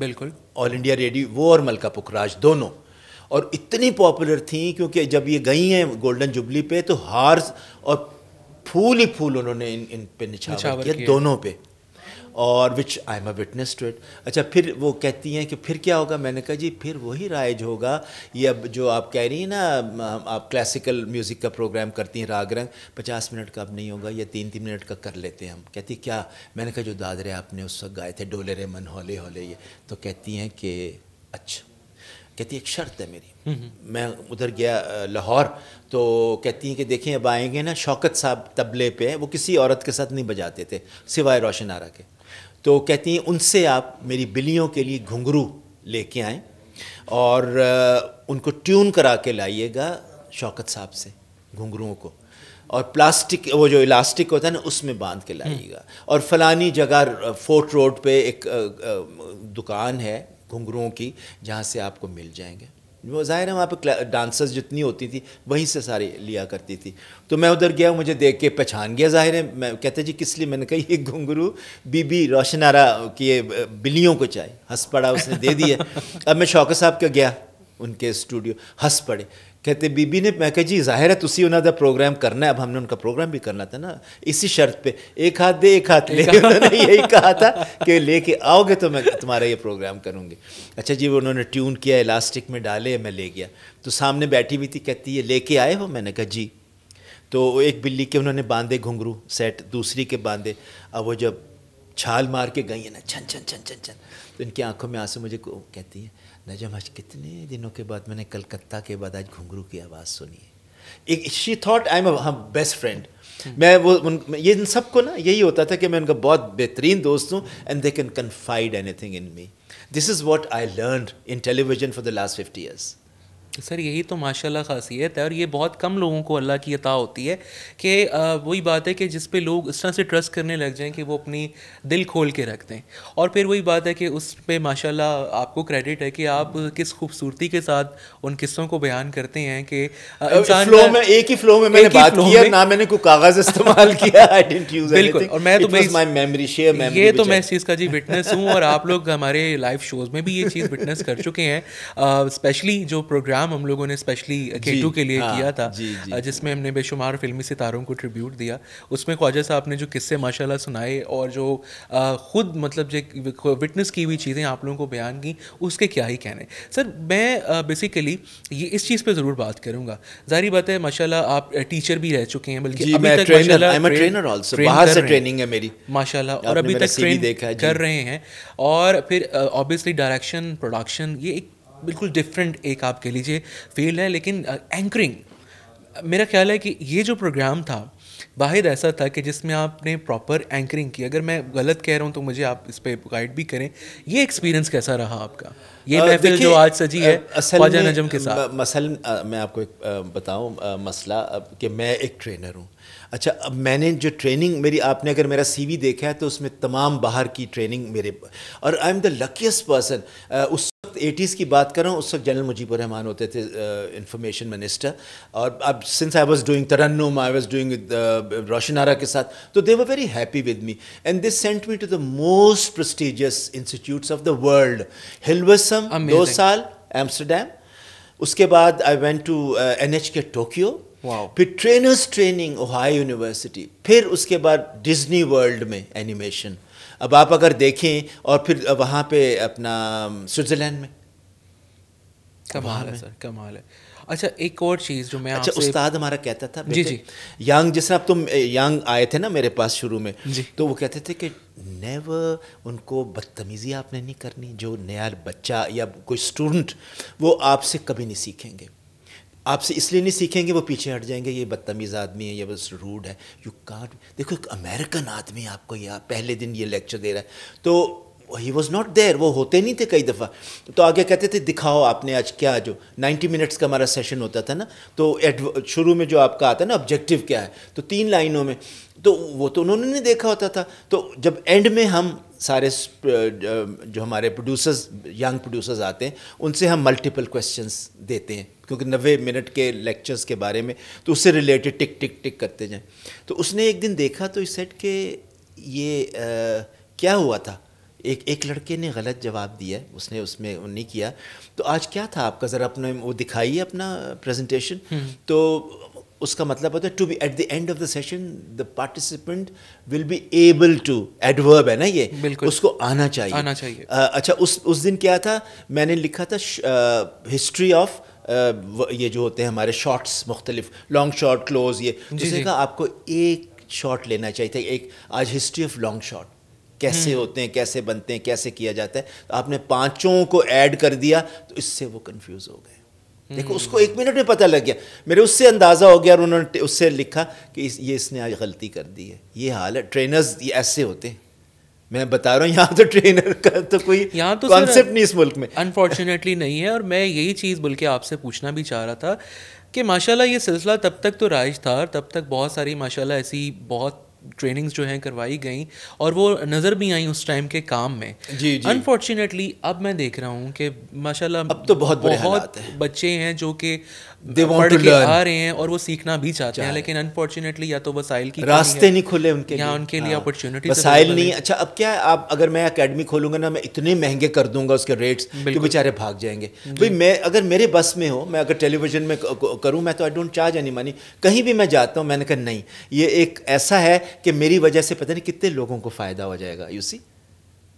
बिल्कुल ऑल इंडिया रेडियो वो और मलका पुखराज दोनों और इतनी पॉपुलर थी क्योंकि जब ये गई हैं गोल्डन जुबली पे तो हार्स और फूल ही फूल उन्होंने इन इन पे निछावर किया दोनों पे और which I am a witness to it अच्छा फिर वो कहती हैं कि फिर क्या होगा मैंने कहा जी फिर वही राइज होगा ये अब जो आप कह रही हैं ना आप क्लासिकल म्यूज़िक का प्रोग्राम करती हैं राग रंग पचास मिनट का अब नहीं होगा या तीन तीन मिनट का कर लेते हैं हम कहती क्या मैंने कहा जो दादरे आपने उस वक्त गाए थे डोले रे मन होले होले ये तो कहती हैं कि अच्छा कहती एक शर्त है मेरी हम्म, हम्म। मैं उधर गया लाहौर तो कहती हैं कि देखें अब आएंगे ना शौकत साहब तबले पे वो किसी औरत के साथ नहीं बजाते थे सिवाय रोशन आरा के तो कहती हैं उनसे आप मेरी बिलियों के लिए घुंघरू लेके आएँ और उनको ट्यून करा के लाइएगा शौकत साहब से घुंघरुओं को और प्लास्टिक वो जो इलास्टिक होता है ना उसमें बांध के लाइएगा हम्म। और फलानी जगह फोर्ट रोड पे एक दुकान है घुंघरुओं की जहाँ से आपको मिल जाएंगे वो जाहिर है वहाँ पे डांसर्स जितनी होती थी वहीं से सारी लिया करती थी तो मैं उधर गया मुझे देख के पहचान गया जाहिर है मैं कहते जी किस लिए मैंने कही एक घुंगरू बीबी रोशनारा की ये बिल्लियों को चाहिए हंस पड़ा उसने दे दिया अब मैं शौकत साहब का गया उनके स्टूडियो हंस पड़े कहते बीबी ने मैं कह जी जाहिर है तुसी उन्होंने प्रोग्राम करना है अब हमने उनका प्रोग्राम भी करना था ना इसी शर्त पे एक हाथ दे एक हाथ ले उन्होंने यही कहा था कि लेके आओगे तो मैं तुम्हारा ये प्रोग्राम करूँगी अच्छा जी वो उन्होंने ट्यून किया इलास्टिक में डाले मैं ले गया तो सामने बैठी हुई थी कहती है लेके आए हो मैंने कहा जी तो एक बिल्ली के उन्होंने बांधे घुंघरू सेट दूसरी के बांधे अब वो जब छाल मार के गई है ना छन छन छन छन छन तो इनकी आंखों में आंसू मुझे कहती है नजम आज कितने दिनों के बाद मैंने कलकत्ता के बाद आज घुंघरू की आवाज़ सुनी है एक she thought I am hum best friend मैं वो उन ये इन सबको ना यही होता था कि मैं उनका बहुत बेहतरीन दोस्त हूँ and they can confide anything in me this is what I learn in television for the last fifty years sir यही तो माशाल्लाह खासियत है और ये बहुत कम लोगों को अल्लाह की अता होती है कि वही बात है कि जिस पे लोग इस तरह से ट्रस्ट करने लग जाएं कि वो अपनी दिल खोल के रख दें और फिर वही बात है कि उस पे माशाल्लाह आपको क्रेडिट है कि आप किस खूबसूरती के साथ उन किस्सों को बयान करते हैं कि इंसान फ्लो में एक ही फ्लो में मैंने बात की है ना मैंने कोई कागज़ इस्तेमाल किया आई डिडंट यूज बिल्कुल और मैं तो मेमोरी शेयर ये तो मैं इस चीज़ का जी विटनेस हूँ और आप लोग हमारे लाइव शोज़ में भी ये चीज़ विटनेस कर चुके हैं स्पेशली जो प्रोग्राम हम लोगों ने स्पेशली uh, केटू के लिए हाँ, किया था जी, जी, uh, जिसमें हमने बेशुमार फिल्मी सितारों को ट्रिब्यूट दिया उसमें ख्वाजा साहब ने जो किस्से माशाल्लाह सुनाए और जो आ, uh, खुद मतलब जो विटनेस की हुई चीज़ें आप लोगों को बयान की उसके क्या ही कहने सर मैं बेसिकली ये इस चीज़ पर ज़रूर बात करूँगा जारी बात है माशा आप टीचर भी रह चुके हैं बल्कि माशा और अभी तक ट्रेन कर रहे हैं और फिर ऑब्वियसली डायरेक्शन प्रोडक्शन ये एक बिल्कुल डिफरेंट एक आप कह लीजिए फील्ड है लेकिन एंकरिंग मेरा ख्याल है कि ये जो प्रोग्राम था बाहर ऐसा था कि जिसमें आपने प्रॉपर एंकरिंग की अगर मैं गलत कह रहा हूँ तो मुझे आप इस पर गाइड भी करें ये एक्सपीरियंस कैसा रहा आपका ये महफिल जो आज सजी है ख्वाजा नजम के साथ मसल मैं आपको एक बताऊँ मसला कि मैं एक ट्रेनर हूँ अच्छा अब मैंने जो ट्रेनिंग मेरी आपने अगर मेरा सीवी देखा है तो उसमें तमाम बाहर की ट्रेनिंग मेरे और I am the luckiest person उस वक्त एटीज़ की बात करूँ उस वक्त जनरल मुजीब रहमान होते थे इंफॉर्मेशन uh, मिनिस्टर और अब since I was doing Tarannum I was doing Roshan Ara के साथ तो they were very happy with me and this sent me to the most prestigious institute of the world Hilversum दो साल एम्स्टरडेम उसके बाद I went to N H K Tokyo फिर trainers training Ohio university फिर उसके बाद Disney world में animation अब आप अगर देखें और फिर वहाँ पे अपना स्विट्ज़रलैंड में कमाल है सर कमाल है अच्छा एक और चीज़ जो मैं अच्छा उस्ताद हमारा कहता था जी जी यांग जिस आप तुम तो, यंग आए थे ना मेरे पास शुरू में तो वो कहते थे कि नेवर उनको बदतमीज़ी आपने नहीं करनी जो नया बच्चा या कोई स्टूडेंट वो आपसे कभी नहीं सीखेंगे आपसे इसलिए नहीं सीखेंगे वो पीछे हट जाएंगे ये बदतमीज़ आदमी है ये बस रूड है यू कांट देखो एक अमेरिकन आदमी आपको यहाँ पहले दिन ये लेक्चर दे रहा है तो ही वॉज नॉट देर वो होते नहीं थे कई दफ़ा तो आगे कहते थे दिखाओ आपने आज क्या जो 90 मिनट्स का हमारा सेशन होता था ना तो शुरू में जो आपका आता ना ऑब्जेक्टिव क्या है तो तीन लाइनों में तो वो तो उन्होंने नहीं देखा होता था तो जब एंड में हम सारे जो हमारे प्रोड्यूसर्स यंग प्रोड्यूसर्स आते हैं उनसे हम मल्टीपल क्वेश्चंस देते हैं क्योंकि नबे मिनट के लेक्चर्स के बारे में तो उससे रिलेटेड टिक टिक टिक करते जाएं तो उसने एक दिन देखा तो इस सेट के ये आ, क्या हुआ था एक एक लड़के ने गलत जवाब दिया उसने उसमें नहीं किया तो आज क्या था आपका ज़रा अपने वो दिखाइए अपना प्रेजेंटेशन हम्म। तो उसका मतलब होता है to be at the end of the session the participant will be able to adverb है ना ये बिल्कुल उसको आना चाहिए आना चाहिए आ, अच्छा उस उस दिन क्या था मैंने लिखा था हिस्ट्री ऑफ ये जो होते हैं हमारे शॉट्स मुख्तलिफ लॉन्ग शॉट क्लोज ये उसने कहा आपको एक शॉट लेना चाहिए था एक आज हिस्ट्री ऑफ लॉन्ग शॉट कैसे हम्म। होते हैं कैसे बनते हैं कैसे किया जाता है तो आपने पांचों को ऐड कर दिया तो इससे वो कंफ्यूज हो गए देखो उसको हम्म। एक मिनट में पता लग गया मेरे उससे अंदाज़ा हो गया और उन्होंने उससे लिखा कि इस, ये इसने आज गलती कर दी है ये हाल है ट्रेनर्स ऐसे होते हैं मैं बता रहा हूँ यहाँ तो ट्रेनर का तो कोई यहाँ तो कॉन्सेप्ट नहीं इस मुल्क में अनफॉर्चुनेटली नहीं है और मैं यही चीज़ बोल के आपसे पूछना भी चाह रहा था कि माशाल्लाह ये सिलसिला तब तक तो राइज था और तब तक बहुत सारी माशाल्लाह ऐसी बहुत ट्रेनिंग्स जो हैं करवाई गई और वो नज़र भी आई उस टाइम के काम में जी जी अनफॉर्चुनेटली अब मैं देख रहा हूँ कि माशाल्लाह अब तो बहुत बहुत, बहुत बच्चे हैं जो कि पढ़ के आ रहे हैं और वो सीखना भी चाहते हैं लेकिन अनफॉर्चुनेटली या तो वसाइल की रास्ते नहीं खुले उनके या उनके लिए अपॉर्चुनिटी हाँ. वसाइल नहीं अच्छा अब क्या है आप अगर मैं अकेडमी खोलूंगा ना मैं इतने महंगे कर दूंगा उसके रेट्स कि बेचारे भाग जाएंगे भाई मैं अगर मेरे बस में हो मैं अगर टेलीविजन में करूँ मैं तो I don't charge any money कहीं भी मैं जाता हूँ मैंने कहा नहीं ये एक ऐसा है कि मेरी वजह से पता नहीं कितने लोगों को फ़ायदा हो जाएगा you see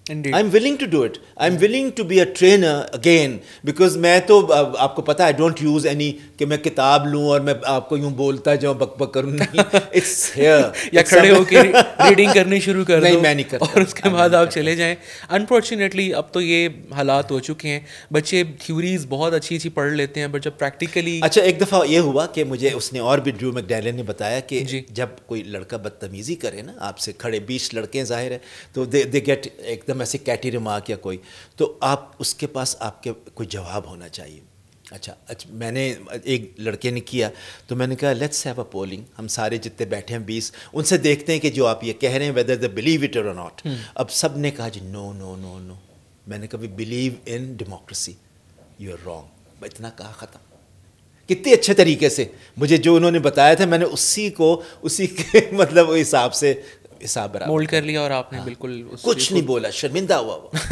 Indeed. I'm willing to do it. I'm willing to be a trainer again because मैं तो आपको पता I don't use any कि मैं किताब लूँ और मैं आपको यूँ बोलता जाऊँ बक बक करूँ नहीं [laughs] it's here या खड़े होकर रीडिंग [laughs] करनी शुरू कर नहीं मैं नहीं करता और उसके बाद आप चले जाएँ अनफॉर्चुनेटली अब तो ये हालात हो चुके हैं बच्चे थ्योरीज बहुत अच्छी अच्छी पढ़ लेते हैं बट जब प्रैक्टिकली अच्छा एक दफ़ा ये हुआ कि मुझे उसने और भी ड्रू मैकडैलन ने बताया कि जब कोई लड़का बदतमीजी करे ना आपसे खड़े बीस लड़के जाहिर है तो दे गेट एकदम एकदम ऐसे कैटी रिमार्क या कोई तो आप उसके पास आपके कोई जवाब होना चाहिए अच्छा अच्छा मैंने एक लड़के ने किया तो मैंने कहा लेट्स हैव अ पोलिंग हम सारे जितने बैठे हैं बीस उनसे देखते हैं कि जो आप ये कह रहे हैं whether the believe it or not अब सब ने कहा जी नो नो नो नो मैंने कहा we believe in democracy you are wrong इतना कहा ख़त्म कितने अच्छे तरीके से मुझे जो उन्होंने बताया था मैंने उसी को उसी के [laughs] मतलब हिसाब से हिसाब बराबर मोल्ड कर लिया और आपने हाँ। बिल्कुल कुछ नहीं बोला शर्मिंदा हुआ वो [laughs]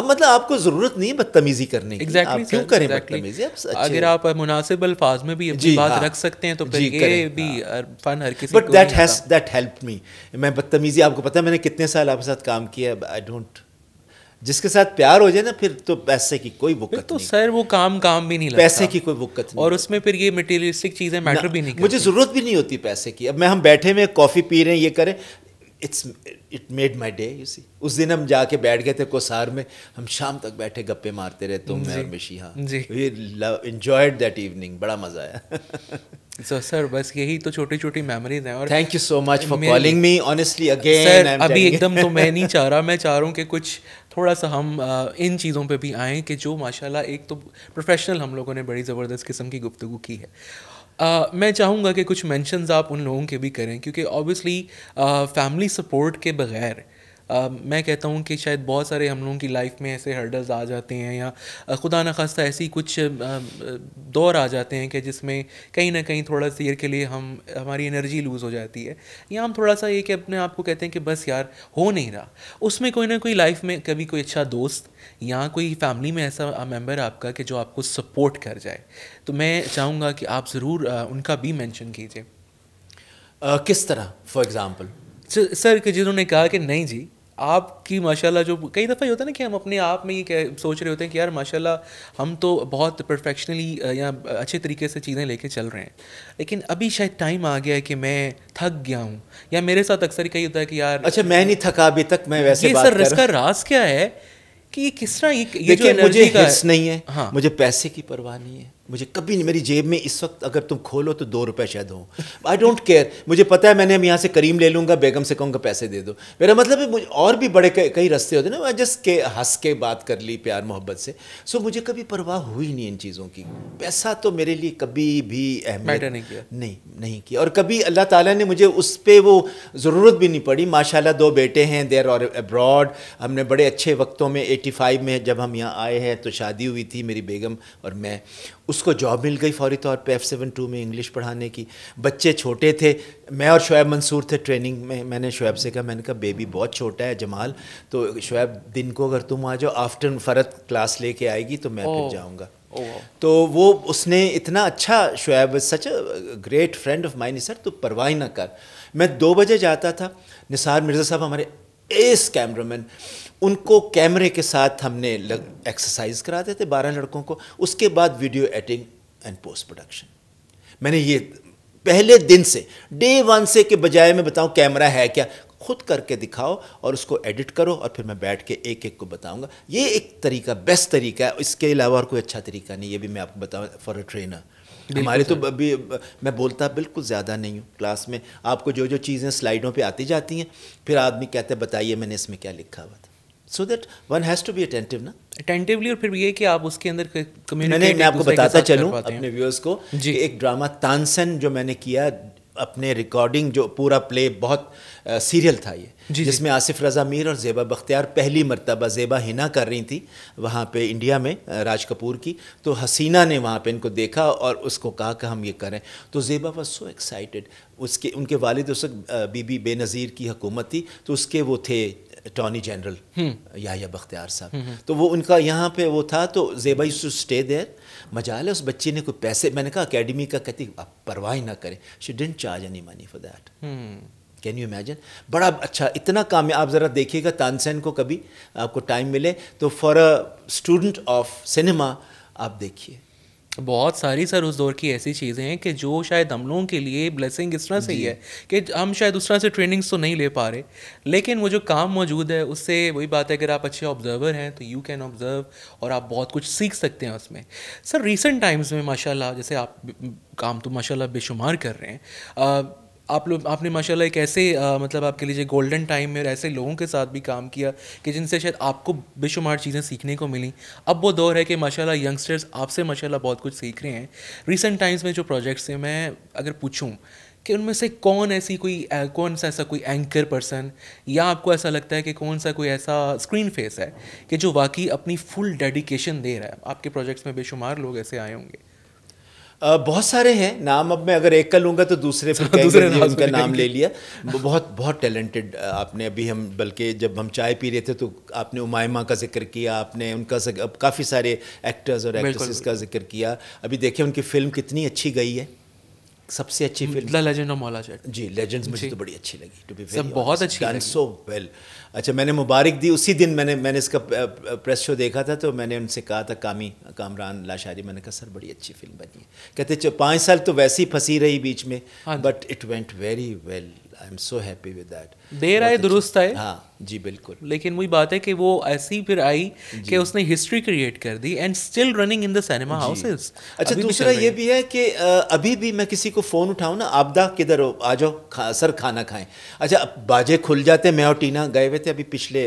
अब मतलब आपको ज़रूरत नहीं है बदतमीज़ी करने की exactly, आप क्यों करें exactly. बदतमीज़ी आप अगर आप मुनासिब अल्फाज में भी अपनी बात हाँ, रख सकते हैं तो फिर ये भी हाँ. फन हर किसी but that has that help me मैं बदतमीज़ी आपको पता है मैंने कितने साल आपके साथ काम किया आई डोंट जिसके साथ प्यार हो जाए ना फिर तो पैसे की कोई बुक्कत तो नहीं। सर वो काम काम भी नहीं लगता पैसे की कोई बुक्कत नहीं और उसमें फिर ये मटेरियलिस्टिक चीज़ें मैटर भी नहीं मुझे ज़रूरत भी नहीं होती पैसे की अब मैं हम बैठे में कॉफ़ी पी रहे हैं ये करें it's it made my day you see उस दिन हम जाके बैठ गए थे कोसार में हम शाम तक बैठे गप्पे मारते रहे तुम मैं और मिशी हाँ वी इन्जॉयड दैट इवनिंग बड़ा मज़ा आया सो [laughs] सर बस यही तो छोटी छोटी मेमोरीज हैं और thank you so much for calling me honestly again अभी एकदम तो मैं नहीं चाह रहा मैं चाह रहा हूँ कि कुछ थोड़ा सा हम इन चीज़ों पे भी आएँ कि जो माशाल्लाह एक तो प्रोफेशनल हम लोगों ने बड़ी ज़बरदस्त किस्म की गुफ्तु की है Uh, मैं चाहूँगा कि कुछ मैंशनस आप उन लोगों के भी करें क्योंकि ऑब्वियसली फैमिली सपोर्ट के बगैर Um, मैं कहता हूँ कि शायद बहुत सारे हम लोगों की लाइफ में ऐसे हर्डल्स आ जाते हैं या uh, खुदा न ऐसी कुछ um, uh, दौर आ जाते हैं कि जिसमें कहीं ना कहीं थोड़ा देर के लिए हम हमारी एनर्जी लूज़ हो जाती है या हम थोड़ा सा ये कि अपने आप को कहते हैं कि बस यार हो नहीं रहा उसमें कोई ना कोई लाइफ में कभी कोई अच्छा दोस्त या कोई फैमिली में ऐसा मेम्बर uh, आपका कि जो आपको सपोर्ट कर जाए तो मैं चाहूँगा कि आप ज़रूर उनका भी मैंशन कीजिए किस तरह फॉर एग्ज़ाम्पल सर कि जिन्होंने कहा कि नहीं जी आपकी माशाल्लाह जो कई दफ़ा ये होता है ना कि हम अपने आप में ये सोच रहे होते हैं कि यार माशाल्लाह हम तो बहुत परफेक्शनली या अच्छे तरीके से चीज़ें लेके चल रहे हैं लेकिन अभी शायद टाइम आ गया है कि मैं थक गया हूँ या मेरे साथ अक्सर कई होता है कि यार अच्छा मैं नहीं थका अभी तक मैं वैसे ये सर इसका राज क्या है कि ये किस तरह ये, ये जो मुझे का नहीं है हाँ मुझे पैसे की परवाह नहीं है मुझे कभी नहीं मेरी जेब में इस वक्त अगर तुम खोलो तो दो रुपए शायद हो आई डोंट केयर मुझे पता है मैंने अब यहाँ से करीम ले लूँगा बेगम से कहूँगा पैसे दे दो मेरा मतलब है मुझे और भी बड़े कई रस्ते होते ना जस्ट के हंस के बात कर ली प्यार मोहब्बत से सो मुझे कभी परवाह हुई नहीं इन चीज़ों की पैसा तो मेरे लिए कभी भी अहम नहीं किया नहीं नहीं किया और कभी अल्लाह ताला ने मुझे उस पर वो ज़रूरत भी नहीं पड़ी माशा दो बेटे हैं देर और अब्रॉड हमने बड़े अच्छे वक्तों में एटी में जब हम यहाँ आए हैं तो शादी हुई थी मेरी बेगम और मैं उसको जॉब मिल गई फौरी तौर पे एफ़ सेवन टू में इंग्लिश पढ़ाने की बच्चे छोटे थे मैं और शुएब मंसूर थे ट्रेनिंग में मैंने शुएब से कहा मैंने कहा बेबी बहुत छोटा है जमाल तो शुएब दिन को अगर तुम आ जाओ आफ्टर फरत क्लास लेके आएगी तो मैं फिर जाऊँगा तो वो उसने इतना अच्छा Shoaib such a great friend of mine sir तू परवाह ही ना कर मैं दो बजे जाता था निसार मिर्ज़ा साहब हमारे एस कैमरामैन उनको कैमरे के साथ हमने एक्सरसाइज कराते थे बारह लड़कों को उसके बाद video editing and post production मैंने ये पहले दिन से डे वन से के बजाय मैं बताऊं कैमरा है क्या खुद करके दिखाओ और उसको एडिट करो और फिर मैं बैठ के एक एक को बताऊंगा ये एक तरीका बेस्ट तरीका है इसके अलावा और कोई अच्छा तरीका नहीं ये भी मैं आपको बताऊँ फॉर अ ट्रेनर हमारे तो अभी मैं बोलता बिल्कुल ज़्यादा नहीं हूँ क्लास में आपको जो जो चीज़ें स्लाइडों पे आती जाती हैं फिर आदमी कहते हैं बताइए मैंने इसमें क्या लिखा हुआ था so that one has to be attentive ना अटेंटिवली और फिर ये कि आप उसके अंदर मैंने मैं आपको बताता चलूँ अपने व्यूअर्स को जी एक ड्रामा तानसन जो मैंने किया अपने रिकॉर्डिंग जो पूरा प्ले बहुत आ, सीरियल था ये जी जिसमें आसिफ रज़ा मीर और जेबा बख्तियार पहली मरतबा जेबा हिना कर रही थी वहाँ पे इंडिया में राज कपूर की तो हसीना ने वहाँ पे इनको देखा और उसको कहा कि हम ये करें तो जेबा वाज सो एक्साइटेड उसके उनके वालिद उस बीबी बेनज़ीर की हुकूमत थी तो उसके वो थे अटॉर्नी जनरल याहिया बख्तियार साहब hmm, hmm. तो वो उनका यहाँ पे वो था तो जेबा यूज स्टे देयर मजा है उस बच्चे ने कोई पैसे मैंने कहा अकेडमी का कहती आप परवाह ही ना करें she didn't charge any money for that can you imagine बड़ा अच्छा इतना कामयाब ज़रा देखिएगा तानसेन को कभी आपको टाइम मिले तो for a student of cinema आप देखिए बहुत सारी सर उस दौर की ऐसी चीज़ें हैं कि जो शायद हम लोगों के लिए ब्लेसिंग इस तरह से ही है कि हम शायद उस तरह से ट्रेनिंग्स तो नहीं ले पा रहे लेकिन वो जो काम मौजूद है उससे वही बात है अगर आप अच्छे ऑब्जर्वर हैं तो यू कैन ऑब्जर्व और आप बहुत कुछ सीख सकते हैं उसमें सर रिसेंट टाइम्स में माशाल्लाह जैसे आप काम तो माशाल्लाह बेशुमार कर रहे हैं आप लोग आपने माशाल्लाह एक ऐसे आ, मतलब आपके लिए गोल्डन टाइम में और ऐसे लोगों के साथ भी काम किया कि जिनसे शायद आपको बेशुमार चीज़ें सीखने को मिली अब वो दौर है कि माशाल्लाह यंगस्टर्स आपसे माशाल्लाह बहुत कुछ सीख रहे हैं रिसेंट टाइम्स में जो प्रोजेक्ट्स हैं मैं अगर पूछूँ कि उनमें से कौन ऐसी कोई कौन सा ऐसा कोई एंकर पर्सन या आपको ऐसा लगता है कि कौन सा कोई ऐसा स्क्रीन फेस है कि जो वाकई अपनी फुल डेडिकेशन दे रहा है आपके प्रोजेक्ट्स में बेशुमार लोग ऐसे आए होंगे बहुत सारे हैं नाम अब मैं अगर एक का लूँगा तो दूसरे पर [laughs] दूसरे नाम उनका नाम ले लिया बहुत बहुत टैलेंटेड आपने अभी हम बल्कि जब हम चाय पी रहे थे तो आपने उमायमा का जिक्र किया आपने उनका काफ़ी सारे एक्टर्स और एक्ट्रेसेस का जिक्र किया अभी देखिए उनकी फिल्म कितनी अच्छी गई है सबसे अच्छी फिल्म द लेजेंड ऑफ मौला जट जी लेजेंड्स मुझे तो बड़ी अच्छी लगी टू बी सब बहुत अच्छी लगी सो वेल अच्छा मैंने मुबारक दी उसी दिन मैंने मैंने इसका प्रेस शो देखा था तो मैंने उनसे कहा था कामी कामरान लाशारी मैंने कहा सर बड़ी अच्छी फिल्म बनी है कहते पाँच साल तो वैसे ही फंसी रही बीच में but it went very well I am so happy with that देर आए दुरुस्त आए हाँ जी बिल्कुल लेकिन वही बात है कि वो ऐसी फिर आई कि उसने हिस्ट्री क्रिएट कर दी and still running in the cinema houses अच्छा दूसरा ये भी है कि अभी भी मैं किसी को फ़ोन उठाऊँ ना आपदा किधर हो आ जाओ खा, सर खाना खाएं अच्छा बाजे खुल जाते मैं और टीना गए हुए थे अभी पिछले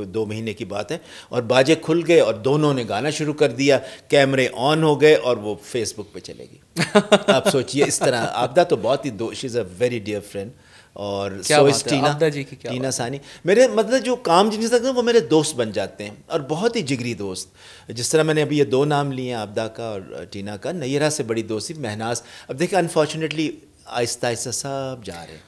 कोई दो महीने की बात है और बाजे खुल गए और दोनों ने गाना शुरू कर दिया कैमरे ऑन हो गए और वो फेसबुक पर चलेगी [laughs] आप सोचिए इस तरह आपदा तो बहुत ही दो she is a very dear friend और क्या सो टीना जी की क्या टीना सानी मेरे मतलब जो काम सकते हैं वो मेरे दोस्त बन जाते हैं और बहुत ही जिगरी दोस्त जिस तरह मैंने अभी ये दो नाम लिए हैं आपदा का और टीना का नैरा से बड़ी दोस्ती महनाज अब देखिए अनफॉर्चुनेटली आहिस्ता आहिस्ता सब जा रहे हैं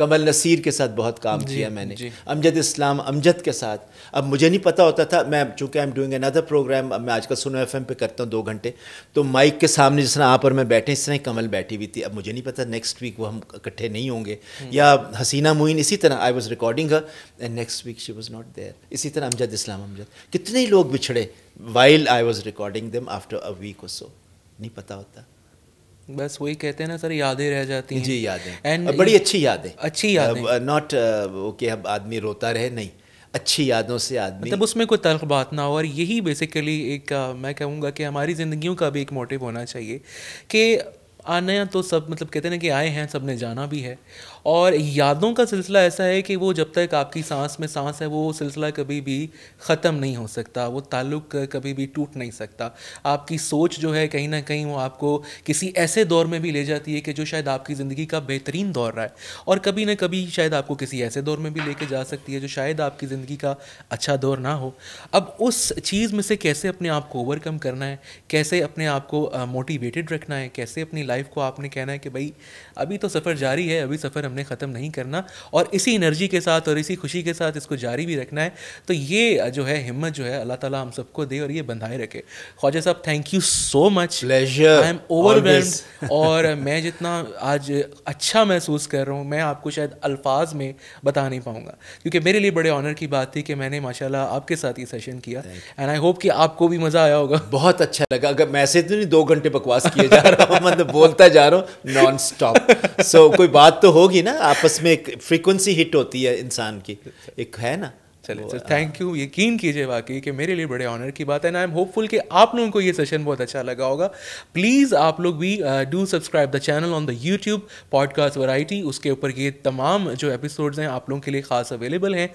कमल नसीर के साथ बहुत काम किया मैंने अमजद इस्लाम अमजद के साथ अब मुझे नहीं पता होता था मैं चूँकि I am doing another programme अब मैं आजकल सुनो एफ पे करता हूँ दो घंटे तो माइक के सामने जिस तरह आप और मैं बैठे इस तरह कमल बैठी हुई थी अब मुझे नहीं पता नेक्स्ट वीक वो हम इकट्ठे नहीं होंगे हम्म। या हसीना मुइन इसी तरह I was recording her and next week she was not there इसी तरह अमजद इस्लाम अमजद कितने लोग बिछड़े while I was recording them after a week और सो नहीं पता होता बस वही कहते हैं ना सर यादें रह जाती हैं जी यादें एंड बड़ी अच्छी यादें अच्छी यादें नॉट ओके uh, uh, अब आदमी रोता रहे नहीं अच्छी यादों से आदमी मतलब उसमें कोई तल्ख बात ना हो और यही बेसिकली एक आ, uh, मैं कहूँगा कि हमारी ज़िंदगियों का भी एक मोटिव होना चाहिए कि आना तो सब मतलब कहते हैं ना कि आए हैं सब ने जाना भी है और यादों का सिलसिला ऐसा है कि वो जब तक आपकी सांस में सांस है वो सिलसिला कभी भी ख़त्म नहीं हो सकता वो ताल्लुक कभी भी टूट नहीं सकता आपकी सोच जो है कहीं ना कहीं वो आपको किसी ऐसे दौर में भी ले जाती है कि जो शायद आपकी ज़िंदगी का बेहतरीन दौर रहा है और कभी ना कभी शायद आपको किसी ऐसे दौर में भी लेके जा सकती है जो शायद आपकी ज़िंदगी का अच्छा दौर ना हो अब उस चीज़ में से कैसे अपने आप को ओवरकम करना है कैसे अपने आप को मोटिवेटेड रखना है कैसे अपनी लाइफ को आपने कहना है कि भाई अभी तो सफ़र जारी है अभी सफ़र हमने ख़त्म नहीं करना और इसी एनर्जी के साथ और इसी खुशी के साथ इसको जारी भी रखना है तो ये जो है हिम्मत जो है अल्लाह ताला हम सबको दे और ये बंधाए रखे Khwaja Sahab thank you so much I am over और मैं जितना आज अच्छा महसूस कर रहा हूँ मैं आपको शायद अल्फाज में बता नहीं पाऊँगा क्योंकि मेरे लिए बड़े ऑनर की बात थी कि मैंने माशाल्लाह आपके साथ ये सेशन किया एंड आई होप कि आपको भी मज़ा आया होगा बहुत अच्छा लगा अगर मैं ऐसे तो नहीं दो घंटे बकवास किए जा रहा हूँ मतलब बोलता जा रहा हूँ नॉन स्टॉप सो कोई बात तो होगी होगी ना आपस में एक फ्रीक्वेंसी हिट होती है इंसान की एक है ना चलिए सर थैंक यू यकीन कीजिए वाकई कि मेरे लिए बड़े ऑनर की बात है आई एम होपफुल कि आप लोगों को ये सेशन बहुत अच्छा लगा होगा प्लीज़ आप लोग भी do subscribe the channel on the YouTube podcast variety उसके ऊपर ये तमाम जो एपिसोड्स हैं आप लोगों के लिए खास अवेलेबल हैं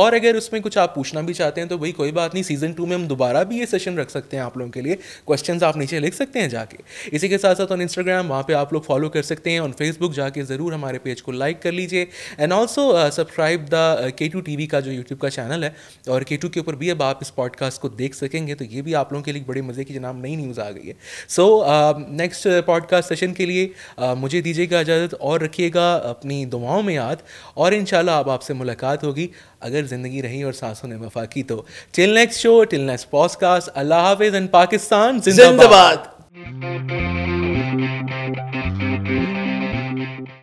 और अगर उसमें कुछ आप पूछना भी चाहते हैं तो भाई कोई बात नहीं सीज़न टू में हम दोबारा भी ये सेशन रख सकते हैं आप लोगों के लिए क्वेश्चन आप नीचे लिख सकते हैं जाके इसी के साथ साथ ऑन इंस्टाग्राम वहाँ पर आप लोग फॉलो कर सकते हैं ऑन फेसबुक जाके ज़रूर हमारे पेज को लाइक कर लीजिए and also subscribe the K two T V का जो यूट्यूब का का चैनल है और के के ऊपर भी अब आप इस पॉडकास्ट को देख सकेंगे तो ये भी आप लोगों के लिए बड़े मज़े की जनाब नई न्यूज़ आ गई है सो नेक्स्ट पॉडकास्ट सेशन के लिए uh, मुझे दीजिएगा इजाज़त और रखिएगा अपनी दुआओं में याद और इन अब आपसे मुलाकात होगी अगर ज़िंदगी रही और सांसों ने वफा की तो till next show till next podcast अल्लाह हाफिज़ एंड पाकिस्तान जिंदाबाद